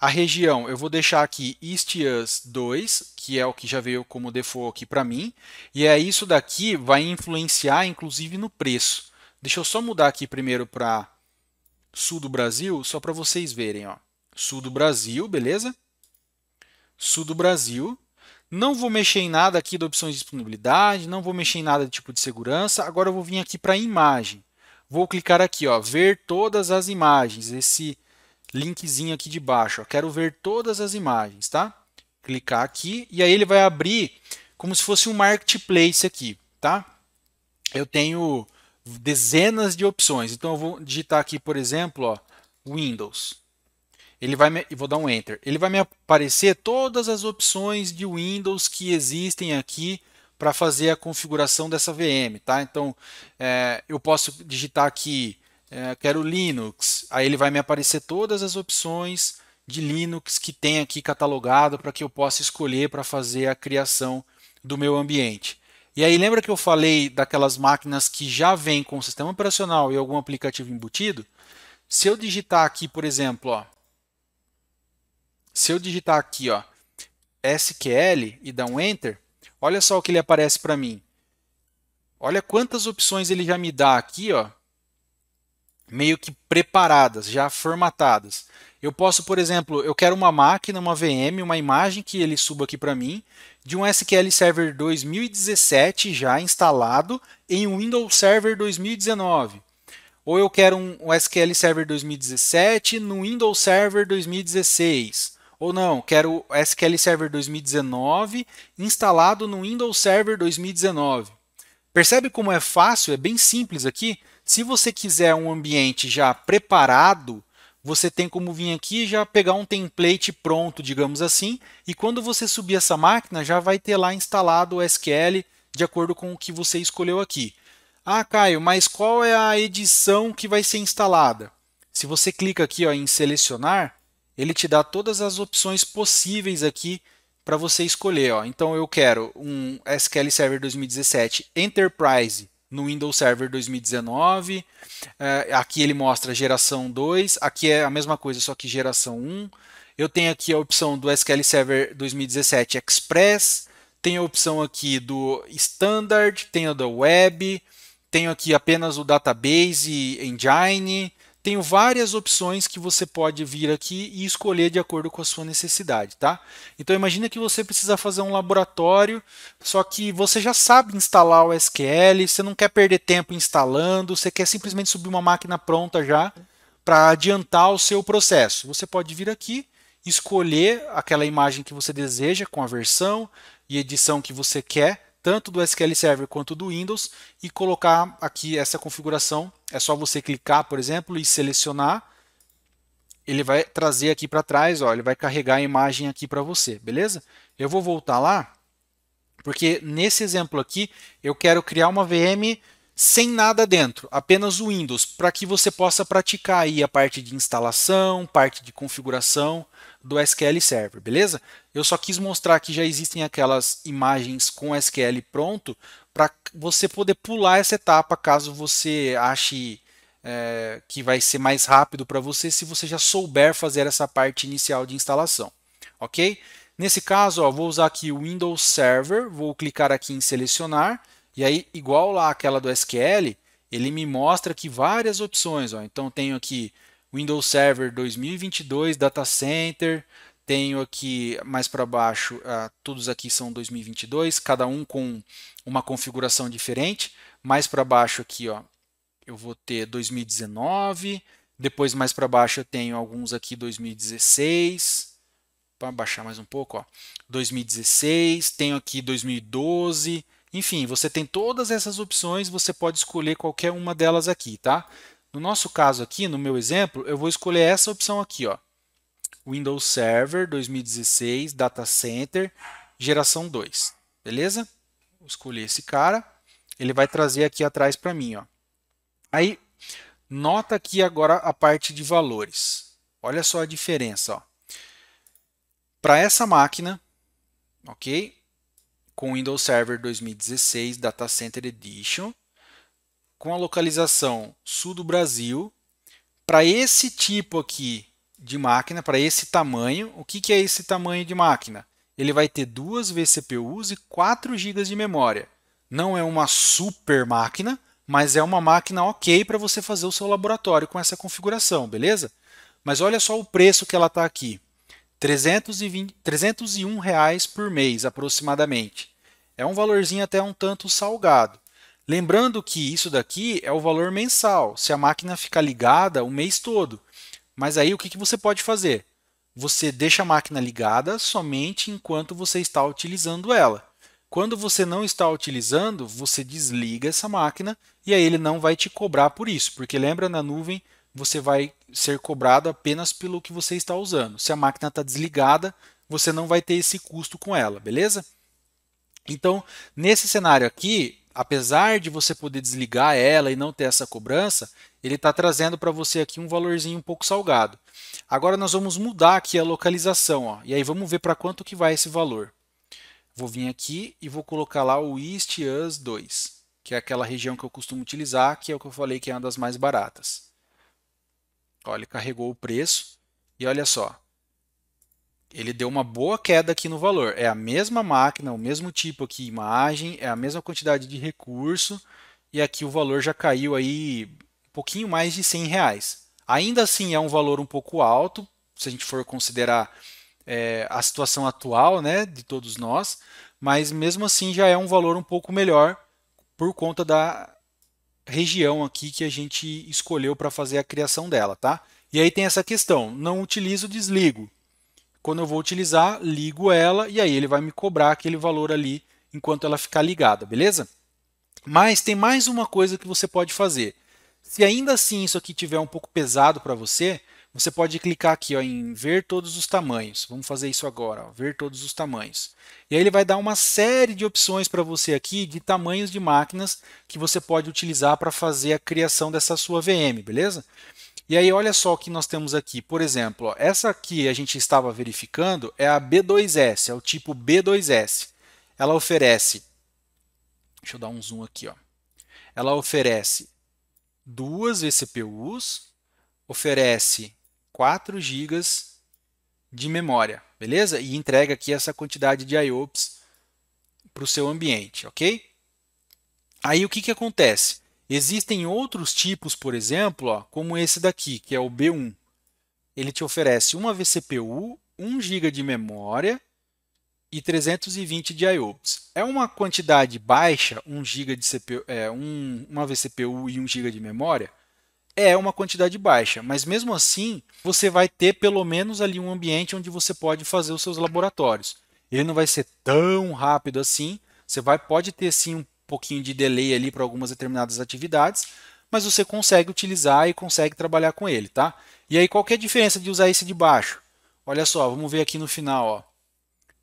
A região eu vou deixar aqui Istias 2, que é o que já veio como default aqui para mim, e é isso daqui vai influenciar inclusive no preço. Deixa eu só mudar aqui primeiro para sul do Brasil, só para vocês verem. Ó. Sul do Brasil, beleza? Sul do Brasil. Não vou mexer em nada aqui da opções de disponibilidade, não vou mexer em nada de tipo de segurança. Agora eu vou vir aqui para imagem. Vou clicar aqui, ó, ver todas as imagens, esse linkzinho aqui de baixo. Ó, quero ver todas as imagens, tá? Clicar aqui e aí ele vai abrir como se fosse um marketplace aqui, tá? Eu tenho dezenas de opções. Então eu vou digitar aqui, por exemplo, ó, Windows. Ele vai me, vou dar um enter. Ele vai me aparecer todas as opções de Windows que existem aqui para fazer a configuração dessa VM, tá? Então é, eu posso digitar aqui é, quero Linux. Aí ele vai me aparecer todas as opções de Linux que tem aqui catalogado para que eu possa escolher para fazer a criação do meu ambiente. E aí lembra que eu falei daquelas máquinas que já vêm com o sistema operacional e algum aplicativo embutido? Se eu digitar aqui, por exemplo, ó, se eu digitar aqui, ó, SQL e dar um enter, olha só o que ele aparece para mim. Olha quantas opções ele já me dá aqui, ó, meio que preparadas, já formatadas. Eu posso, por exemplo, eu quero uma máquina, uma VM, uma imagem que ele suba aqui para mim, de um SQL Server 2017 já instalado em um Windows Server 2019. Ou eu quero um, SQL Server 2017 no Windows Server 2016. Ou não, quero SQL Server 2019 instalado no Windows Server 2019. Percebe como é fácil, é bem simples aqui? Se você quiser um ambiente já preparado, você tem como vir aqui já pegar um template pronto, digamos assim, e quando você subir essa máquina, já vai ter lá instalado o SQL de acordo com o que você escolheu aqui. Ah, Caio, mas qual é a edição que vai ser instalada? Se você clica aqui ó, em selecionar, ele te dá todas as opções possíveis aqui para você escolher. Ó. Então, eu quero um SQL Server 2017 Enterprise no Windows Server 2019. É, aqui ele mostra geração 2, aqui é a mesma coisa, só que geração 1. Eu tenho aqui a opção do SQL Server 2017 Express, tenho a opção aqui do Standard, tenho a da Web, tenho aqui apenas o Database Engine, tenho várias opções que você pode vir aqui e escolher de acordo com a sua necessidade, tá? Então imagina que você precisa fazer um laboratório, só que você já sabe instalar o SQL, você não quer perder tempo instalando, você quer simplesmente subir uma máquina pronta já para adiantar o seu processo. Você pode vir aqui, escolher aquela imagem que você deseja com a versão e edição que você quer tanto do SQL Server quanto do Windows e colocar aqui essa configuração. É só você clicar, por exemplo, e selecionar. Ele vai trazer aqui para trás, ó, ele vai carregar a imagem aqui para você, beleza? Eu vou voltar lá, porque nesse exemplo aqui eu quero criar uma VM sem nada dentro, apenas o Windows, para que você possa praticar aí a parte de instalação, parte de configuração, do SQL Server, beleza? Eu só quis mostrar que já existem aquelas imagens com SQL pronto para você poder pular essa etapa caso você ache é, que vai ser mais rápido para você se você já souber fazer essa parte inicial de instalação, ok? Nesse caso, ó, vou usar aqui o Windows Server, vou clicar aqui em selecionar, e aí, igual lá aquela do SQL, ele me mostra aqui várias opções. Ó. Então, tenho aqui Windows Server 2022, Data Center. Tenho aqui mais para baixo, ah, todos aqui são 2022, cada um com uma configuração diferente. Mais para baixo aqui, ó, eu vou ter 2019. Depois mais para baixo eu tenho alguns aqui 2016. Para baixar mais um pouco, ó. 2016, tenho aqui 2012. Enfim, você tem todas essas opções, você pode escolher qualquer uma delas aqui, tá? No nosso caso aqui, no meu exemplo, eu vou escolher essa opção aqui, ó. Windows Server 2016, Data Center, geração 2. Beleza? Vou escolher esse cara. Ele vai trazer aqui atrás para mim, ó. Aí, nota aqui agora a parte de valores. Olha só a diferença, ó. Para essa máquina, ok? Com Windows Server 2016 Data Center Edition, com a localização sul do Brasil, para esse tipo aqui de máquina, para esse tamanho, o que, que é esse tamanho de máquina? Ele vai ter duas vCPUs e 4 GB de memória. Não é uma super máquina, mas é uma máquina ok para você fazer o seu laboratório com essa configuração, beleza? Mas olha só o preço que ela está aqui. R$ 301 reais por mês, aproximadamente. É um valorzinho até um tanto salgado. Lembrando que isso daqui é o valor mensal, se a máquina ficar ligada o mês todo. Mas aí o que, que você pode fazer? Você deixa a máquina ligada somente enquanto você está utilizando ela. Quando você não está utilizando, você desliga essa máquina e aí ele não vai te cobrar por isso, porque lembra na nuvem você vai ser cobrado apenas pelo que você está usando. Se a máquina está desligada, você não vai ter esse custo com ela, beleza? Então, nesse cenário aqui, apesar de você poder desligar ela e não ter essa cobrança, ele está trazendo para você aqui um valorzinho um pouco salgado. Agora nós vamos mudar aqui a localização, ó, e aí vamos ver para quanto que vai esse valor. Vou vir aqui e vou colocar lá o East US 2, que é aquela região que eu costumo utilizar, que é o que eu falei que é uma das mais baratas. Olha, ele carregou o preço e olha só, ele deu uma boa queda aqui no valor. É a mesma máquina, o mesmo tipo aqui, imagem, é a mesma quantidade de recurso e aqui o valor já caiu aí um pouquinho mais de 100 reais. Ainda assim é um valor um pouco alto, se a gente for considerar é, a situação atual né, de todos nós, mas mesmo assim já é um valor um pouco melhor por conta da região aqui que a gente escolheu para fazer a criação dela, tá? E aí tem essa questão, não utilizo, desligo. Quando eu vou utilizar, ligo ela e aí ele vai me cobrar aquele valor ali enquanto ela ficar ligada, beleza? Mas tem mais uma coisa que você pode fazer. Se ainda assim isso aqui tiver um pouco pesado para você, você pode clicar aqui ó, em ver todos os tamanhos. Vamos fazer isso agora, ó, ver todos os tamanhos. E aí ele vai dar uma série de opções para você aqui de tamanhos de máquinas que você pode utilizar para fazer a criação dessa sua VM, beleza? E aí olha só o que nós temos aqui. Por exemplo, ó, essa aqui a gente estava verificando é a B2S, é o tipo B2S. Ela oferece, deixa eu dar um zoom aqui, ó. ela oferece duas VCPUs, oferece 4 GB de memória, beleza? E entrega aqui essa quantidade de IOPS para o seu ambiente, ok? Aí o que, que acontece? Existem outros tipos, por exemplo, ó, como esse daqui, que é o B1. Ele te oferece uma vCPU, 1 GB de memória e 320 de IOPS. É uma quantidade baixa, 1 GB de CPU, é, um, uma vCPU e 1 GB de memória? É uma quantidade baixa, mas mesmo assim você vai ter pelo menos ali um ambiente onde você pode fazer os seus laboratórios. Ele não vai ser tão rápido assim, você vai, pode ter sim um pouquinho de delay ali para algumas determinadas atividades, mas você consegue utilizar e consegue trabalhar com ele, tá? E aí qual é a diferença de usar esse de baixo? Olha só, vamos ver aqui no final, ó.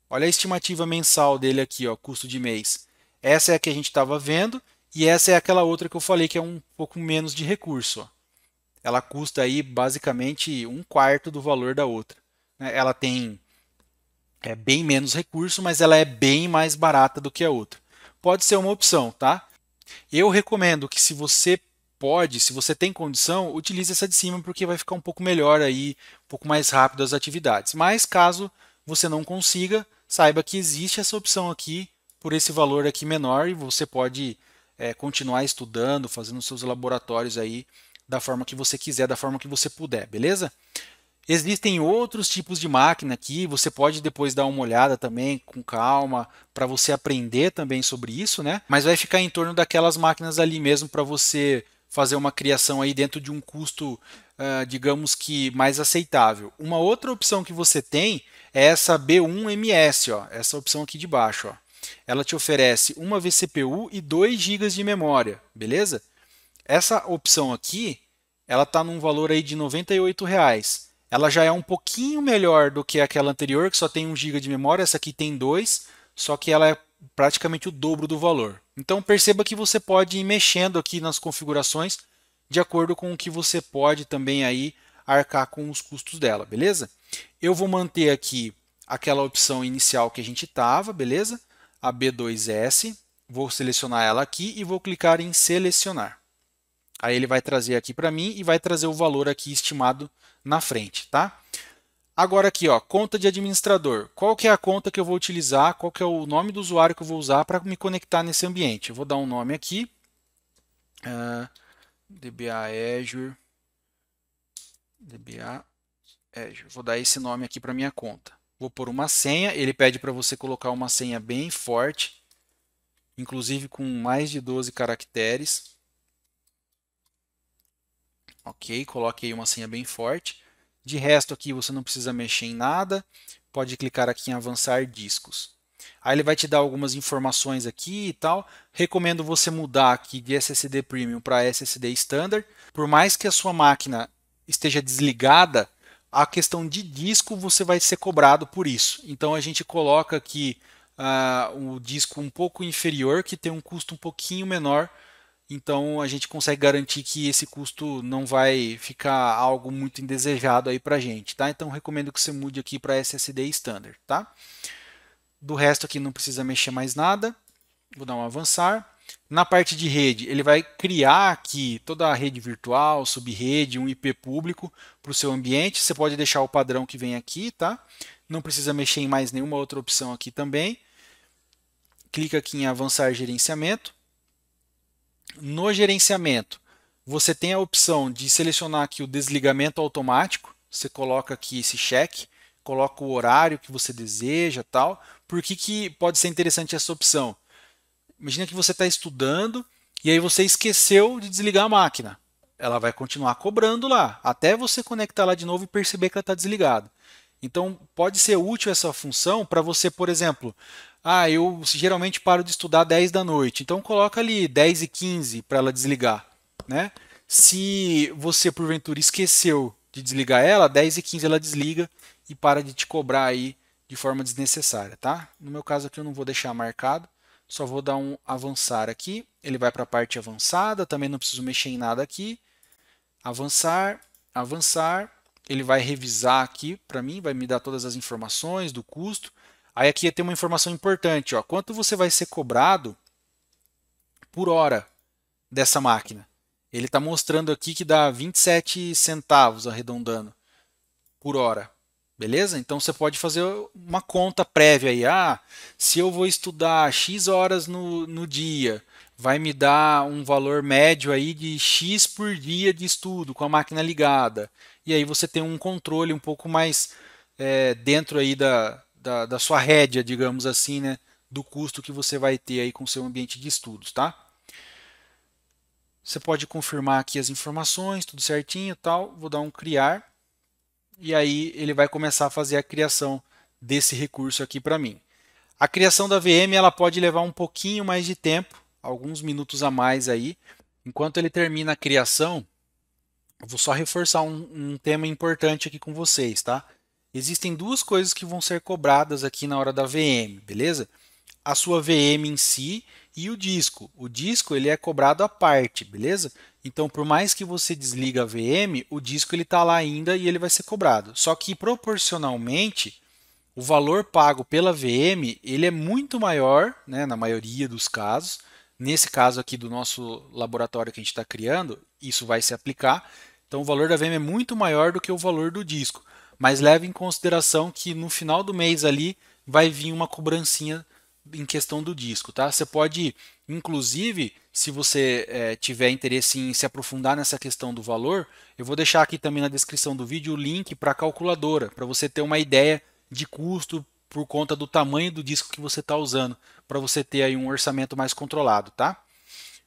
Olha a estimativa mensal dele aqui, ó, custo de mês. Essa é a que a gente estava vendo e essa é aquela outra que eu falei que é um pouco menos de recurso. Ó. Ela custa aí basicamente um quarto do valor da outra. Né? Ela tem é, bem menos recurso, mas ela é bem mais barata do que a outra pode ser uma opção, tá? Eu recomendo que se você pode, se você tem condição, utilize essa de cima porque vai ficar um pouco melhor aí, um pouco mais rápido as atividades. Mas caso você não consiga, saiba que existe essa opção aqui por esse valor aqui menor e você pode é, continuar estudando, fazendo seus laboratórios aí da forma que você quiser, da forma que você puder, beleza? Existem outros tipos de máquina aqui, você pode depois dar uma olhada também com calma para você aprender também sobre isso, né? Mas vai ficar em torno daquelas máquinas ali mesmo para você fazer uma criação aí dentro de um custo, uh, digamos que mais aceitável. Uma outra opção que você tem é essa B1MS, ó, essa opção aqui de baixo, ó. Ela te oferece uma vCPU e 2 GB de memória, beleza? Essa opção aqui, ela está num valor aí de R$ reais ela já é um pouquinho melhor do que aquela anterior, que só tem 1 GB de memória, essa aqui tem 2, só que ela é praticamente o dobro do valor. Então perceba que você pode ir mexendo aqui nas configurações de acordo com o que você pode também aí arcar com os custos dela, beleza? Eu vou manter aqui aquela opção inicial que a gente estava, beleza? A B2S, vou selecionar ela aqui e vou clicar em selecionar. Aí ele vai trazer aqui para mim e vai trazer o valor aqui estimado na frente, tá? Agora aqui, ó, conta de administrador. Qual que é a conta que eu vou utilizar? Qual que é o nome do usuário que eu vou usar para me conectar nesse ambiente? Eu vou dar um nome aqui. Uh, ah, DBA Azure. DBA Azure. Vou dar esse nome aqui para minha conta. Vou pôr uma senha. Ele pede para você colocar uma senha bem forte. Inclusive com mais de 12 caracteres ok? Coloque aí uma senha bem forte. De resto aqui você não precisa mexer em nada, pode clicar aqui em avançar discos. Aí ele vai te dar algumas informações aqui e tal. Recomendo você mudar aqui de SSD Premium para SSD Standard. Por mais que a sua máquina esteja desligada, a questão de disco você vai ser cobrado por isso. Então a gente coloca aqui uh, o disco um pouco inferior, que tem um custo um pouquinho menor então a gente consegue garantir que esse custo não vai ficar algo muito indesejado aí para a gente, tá? Então recomendo que você mude aqui para SSD Standard, tá? Do resto aqui não precisa mexer mais nada. Vou dar um avançar. Na parte de rede, ele vai criar aqui toda a rede virtual, subrede, um IP público para o seu ambiente. Você pode deixar o padrão que vem aqui, tá? Não precisa mexer em mais nenhuma outra opção aqui também. Clica aqui em avançar gerenciamento no gerenciamento, você tem a opção de selecionar aqui o desligamento automático. Você coloca aqui esse cheque, coloca o horário que você deseja, tal. Por que, que pode ser interessante essa opção? Imagina que você está estudando e aí você esqueceu de desligar a máquina. Ela vai continuar cobrando lá, até você conectar lá de novo e perceber que ela está desligada. Então, pode ser útil essa função para você, por exemplo, ah, eu geralmente paro de estudar 10 da noite, então coloca ali 10 e 15 para ela desligar, né? Se você porventura esqueceu de desligar ela, 10 e 15 ela desliga e para de te cobrar aí de forma desnecessária, tá? No meu caso aqui eu não vou deixar marcado, só vou dar um avançar aqui, ele vai para a parte avançada, também não preciso mexer em nada aqui. Avançar, avançar, ele vai revisar aqui para mim, vai me dar todas as informações do custo. Aí aqui tem uma informação importante, ó, quanto você vai ser cobrado por hora dessa máquina. Ele está mostrando aqui que dá 27 centavos arredondando por hora. Beleza? Então você pode fazer uma conta prévia aí. Ah, se eu vou estudar X horas no, no dia, vai me dar um valor médio aí de X por dia de estudo com a máquina ligada e aí você tem um controle um pouco mais é, dentro aí da, da, da, sua rédea, digamos assim, né, do custo que você vai ter aí com seu ambiente de estudos, tá? Você pode confirmar aqui as informações, tudo certinho, tal. Vou dar um criar e aí ele vai começar a fazer a criação desse recurso aqui para mim. A criação da VM ela pode levar um pouquinho mais de tempo, alguns minutos a mais aí. Enquanto ele termina a criação, eu vou só reforçar um, um, tema importante aqui com vocês, tá? Existem duas coisas que vão ser cobradas aqui na hora da VM, beleza? A sua VM em si e o disco. O disco ele é cobrado à parte, beleza? Então, por mais que você desliga a VM, o disco ele está lá ainda e ele vai ser cobrado. Só que proporcionalmente, o valor pago pela VM ele é muito maior, né, na maioria dos casos. Nesse caso aqui do nosso laboratório que a gente está criando, isso vai se aplicar então o valor da VM é muito maior do que o valor do disco. Mas leve em consideração que no final do mês ali vai vir uma cobrancinha em questão do disco, tá? Você pode, inclusive, se você é, tiver interesse em se aprofundar nessa questão do valor, eu vou deixar aqui também na descrição do vídeo o link para a calculadora, para você ter uma ideia de custo por conta do tamanho do disco que você está usando, para você ter aí um orçamento mais controlado, tá?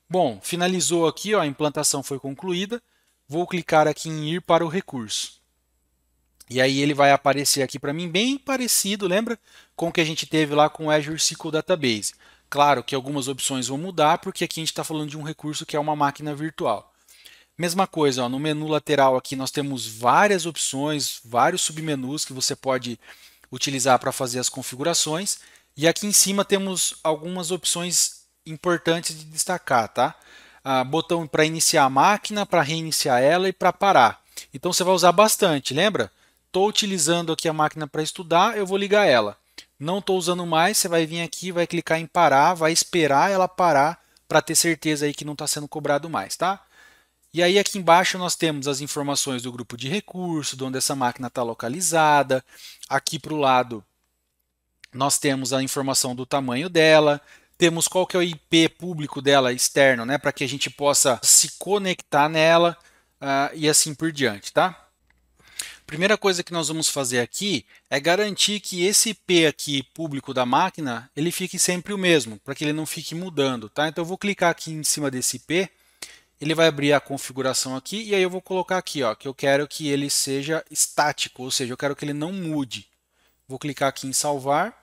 Bom, finalizou aqui, ó, a implantação foi concluída. Vou clicar aqui em ir para o recurso. E aí ele vai aparecer aqui para mim bem parecido, lembra? Com o que a gente teve lá com o Azure SQL Database. Claro que algumas opções vão mudar, porque aqui a gente está falando de um recurso que é uma máquina virtual. Mesma coisa, ó, no menu lateral aqui nós temos várias opções, vários submenus que você pode utilizar para fazer as configurações. E aqui em cima temos algumas opções importantes de destacar, tá? ah, botão para iniciar a máquina, para reiniciar ela e para parar. Então você vai usar bastante, lembra? Estou utilizando aqui a máquina para estudar, eu vou ligar ela. Não estou usando mais, você vai vir aqui, vai clicar em parar, vai esperar ela parar para ter certeza aí que não está sendo cobrado mais, tá? E aí aqui embaixo nós temos as informações do grupo de recurso, de onde essa máquina está localizada. Aqui para o lado nós temos a informação do tamanho dela, temos qual que é o IP público dela, externo, né, para que a gente possa se conectar nela uh, e assim por diante, tá? Primeira coisa que nós vamos fazer aqui é garantir que esse IP aqui público da máquina, ele fique sempre o mesmo, para que ele não fique mudando, tá? Então eu vou clicar aqui em cima desse IP, ele vai abrir a configuração aqui e aí eu vou colocar aqui, ó, que eu quero que ele seja estático, ou seja, eu quero que ele não mude. Vou clicar aqui em salvar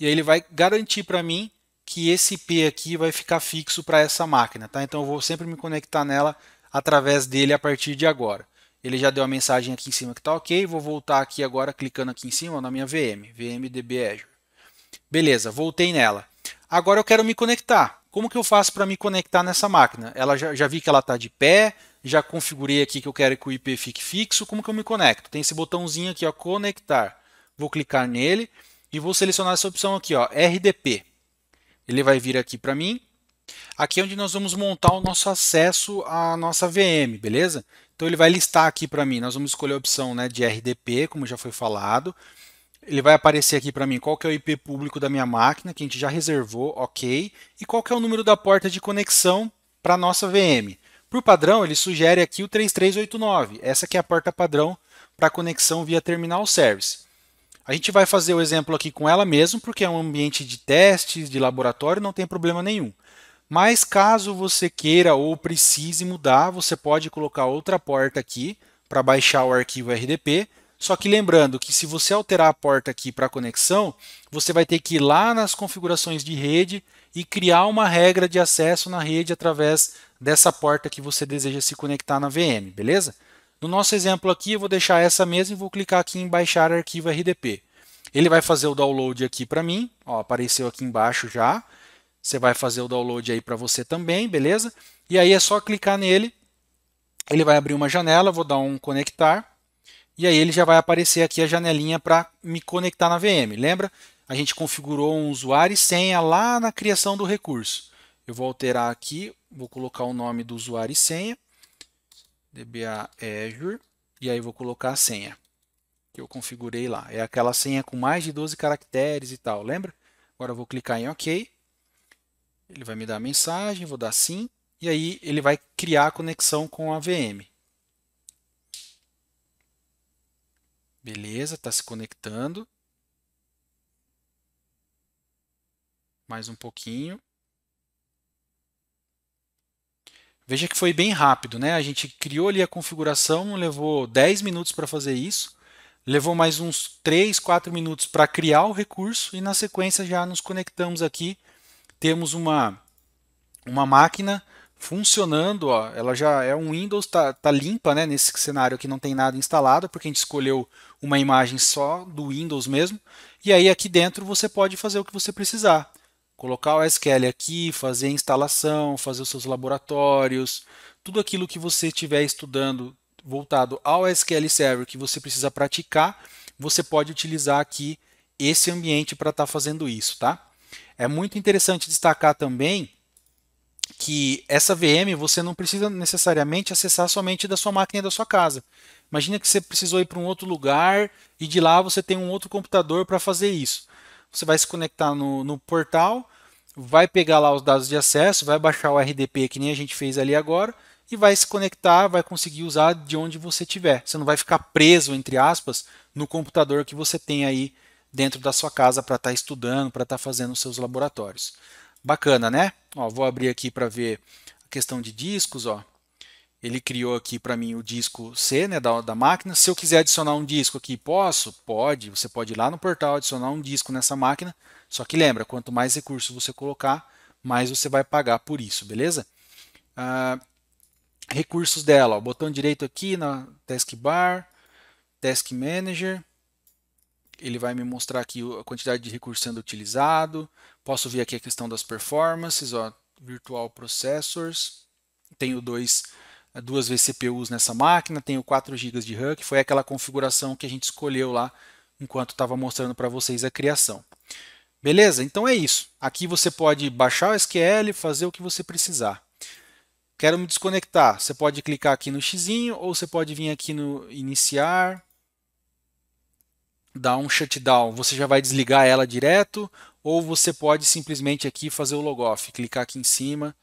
e aí ele vai garantir para mim que esse IP aqui vai ficar fixo para essa máquina, tá? Então eu vou sempre me conectar nela através dele a partir de agora. Ele já deu a mensagem aqui em cima que tá ok, vou voltar aqui agora clicando aqui em cima na minha VM, VMDB Azure. Beleza, voltei nela. Agora eu quero me conectar. Como que eu faço para me conectar nessa máquina? Ela já, já vi que ela está de pé, já configurei aqui que eu quero que o IP fique fixo. Como que eu me conecto? Tem esse botãozinho aqui, ó, conectar. Vou clicar nele e vou selecionar essa opção aqui, ó, RDP. Ele vai vir aqui para mim. Aqui é onde nós vamos montar o nosso acesso à nossa VM, beleza? Então ele vai listar aqui para mim. Nós vamos escolher a opção né, de RDP, como já foi falado. Ele vai aparecer aqui para mim qual que é o IP público da minha máquina, que a gente já reservou, ok. E qual que é o número da porta de conexão para a nossa VM. Por padrão, ele sugere aqui o 3389. Essa que é a porta padrão para conexão via terminal service. A gente vai fazer o exemplo aqui com ela mesmo, porque é um ambiente de testes, de laboratório, não tem problema nenhum. Mas caso você queira ou precise mudar, você pode colocar outra porta aqui para baixar o arquivo RDP. Só que lembrando que se você alterar a porta aqui para conexão, você vai ter que ir lá nas configurações de rede e criar uma regra de acesso na rede através dessa porta que você deseja se conectar na VM, beleza? No nosso exemplo aqui, eu vou deixar essa mesma e vou clicar aqui em baixar arquivo RDP. Ele vai fazer o download aqui para mim, ó, apareceu aqui embaixo já. Você vai fazer o download aí para você também, beleza? E aí é só clicar nele, ele vai abrir uma janela, vou dar um conectar, e aí ele já vai aparecer aqui a janelinha para me conectar na VM. Lembra? A gente configurou um usuário e senha lá na criação do recurso. Eu vou alterar aqui, vou colocar o nome do usuário e senha. DBA Azure, e aí vou colocar a senha que eu configurei lá. É aquela senha com mais de 12 caracteres e tal, lembra? Agora eu vou clicar em OK. Ele vai me dar a mensagem, vou dar sim, e aí ele vai criar a conexão com a VM. Beleza, está se conectando. Mais um pouquinho. Veja que foi bem rápido, né? A gente criou ali a configuração, levou 10 minutos para fazer isso, levou mais uns 3, 4 minutos para criar o recurso e na sequência já nos conectamos aqui. Temos uma, uma máquina funcionando, ó, ela já é um Windows, está tá limpa, né, nesse cenário que não tem nada instalado, porque a gente escolheu uma imagem só do Windows mesmo, e aí aqui dentro você pode fazer o que você precisar colocar o SQL aqui, fazer a instalação, fazer os seus laboratórios, tudo aquilo que você estiver estudando voltado ao SQL Server que você precisa praticar, você pode utilizar aqui esse ambiente para estar tá fazendo isso, tá? É muito interessante destacar também que essa VM você não precisa necessariamente acessar somente da sua máquina da sua casa. Imagina que você precisou ir para um outro lugar e de lá você tem um outro computador para fazer isso. Você vai se conectar no, no portal, vai pegar lá os dados de acesso, vai baixar o RDP que nem a gente fez ali agora e vai se conectar, vai conseguir usar de onde você tiver. Você não vai ficar preso, entre aspas, no computador que você tem aí dentro da sua casa para estar tá estudando, para estar tá fazendo os seus laboratórios. Bacana, né? Ó, vou abrir aqui para ver a questão de discos. Ó ele criou aqui para mim o disco C né, da, da máquina. Se eu quiser adicionar um disco aqui, posso? Pode. Você pode ir lá no portal, adicionar um disco nessa máquina. Só que lembra, quanto mais recursos você colocar, mais você vai pagar por isso, beleza? Ah, recursos dela, ó, botão direito aqui na Taskbar, Task Manager. Ele vai me mostrar aqui a quantidade de recursos sendo utilizado. Posso ver aqui a questão das performances, ó, Virtual Processors. Tenho dois é duas vCPUs nessa máquina, tenho 4 GB de RAM, que foi aquela configuração que a gente escolheu lá enquanto estava mostrando para vocês a criação. Beleza? Então é isso. Aqui você pode baixar o SQL, fazer o que você precisar. Quero me desconectar. Você pode clicar aqui no X ou você pode vir aqui no iniciar, dar um shutdown. Você já vai desligar ela direto ou você pode simplesmente aqui fazer o logoff, clicar aqui em cima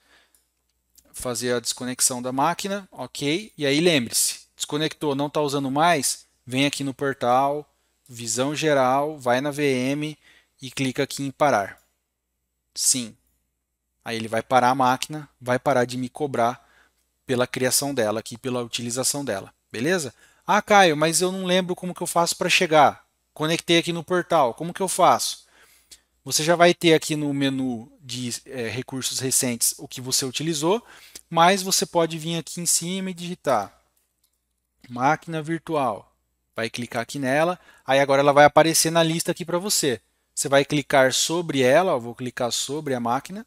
fazer a desconexão da máquina, ok. E aí lembre-se, desconectou, não está usando mais, vem aqui no portal, visão geral, vai na VM e clica aqui em parar. Sim. Aí ele vai parar a máquina, vai parar de me cobrar pela criação dela aqui, pela utilização dela, beleza? Ah, Caio, mas eu não lembro como que eu faço para chegar. Conectei aqui no portal, como que eu faço? Você já vai ter aqui no menu de é, recursos recentes o que você utilizou, mas você pode vir aqui em cima e digitar máquina virtual. Vai clicar aqui nela, aí agora ela vai aparecer na lista aqui para você. Você vai clicar sobre ela, ó, vou clicar sobre a máquina,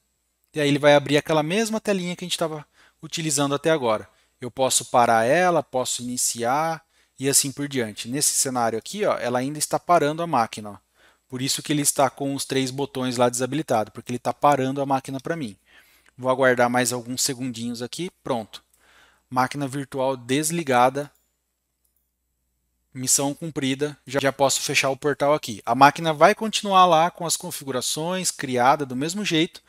e aí ele vai abrir aquela mesma telinha que a gente estava utilizando até agora. Eu posso parar ela, posso iniciar e assim por diante. Nesse cenário aqui, ó, ela ainda está parando a máquina. Ó. Por isso que ele está com os três botões lá desabilitado, porque ele está parando a máquina para mim. Vou aguardar mais alguns segundinhos aqui, pronto. Máquina virtual desligada, missão cumprida, já, já posso fechar o portal aqui. A máquina vai continuar lá com as configurações criadas do mesmo jeito.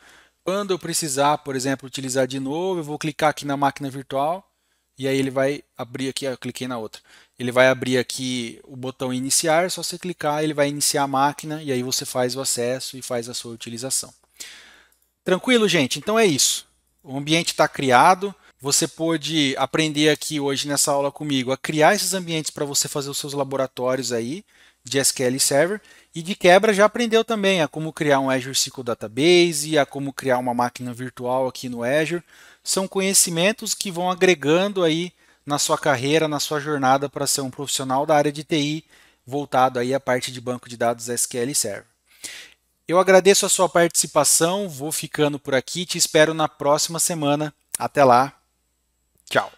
Quando eu precisar, por exemplo, utilizar de novo, eu vou clicar aqui na máquina virtual e aí ele vai abrir aqui, eu cliquei na outra. Ele vai abrir aqui o botão iniciar, é só você clicar, ele vai iniciar a máquina e aí você faz o acesso e faz a sua utilização. Tranquilo, gente? Então é isso. O ambiente está criado. Você pôde aprender aqui hoje nessa aula comigo a criar esses ambientes para você fazer os seus laboratórios aí de SQL Server. E de quebra já aprendeu também a como criar um Azure SQL Database, a como criar uma máquina virtual aqui no Azure. São conhecimentos que vão agregando aí na sua carreira, na sua jornada para ser um profissional da área de TI voltado aí à parte de banco de dados SQL Server. Eu agradeço a sua participação, vou ficando por aqui, te espero na próxima semana. Até lá. Tchau.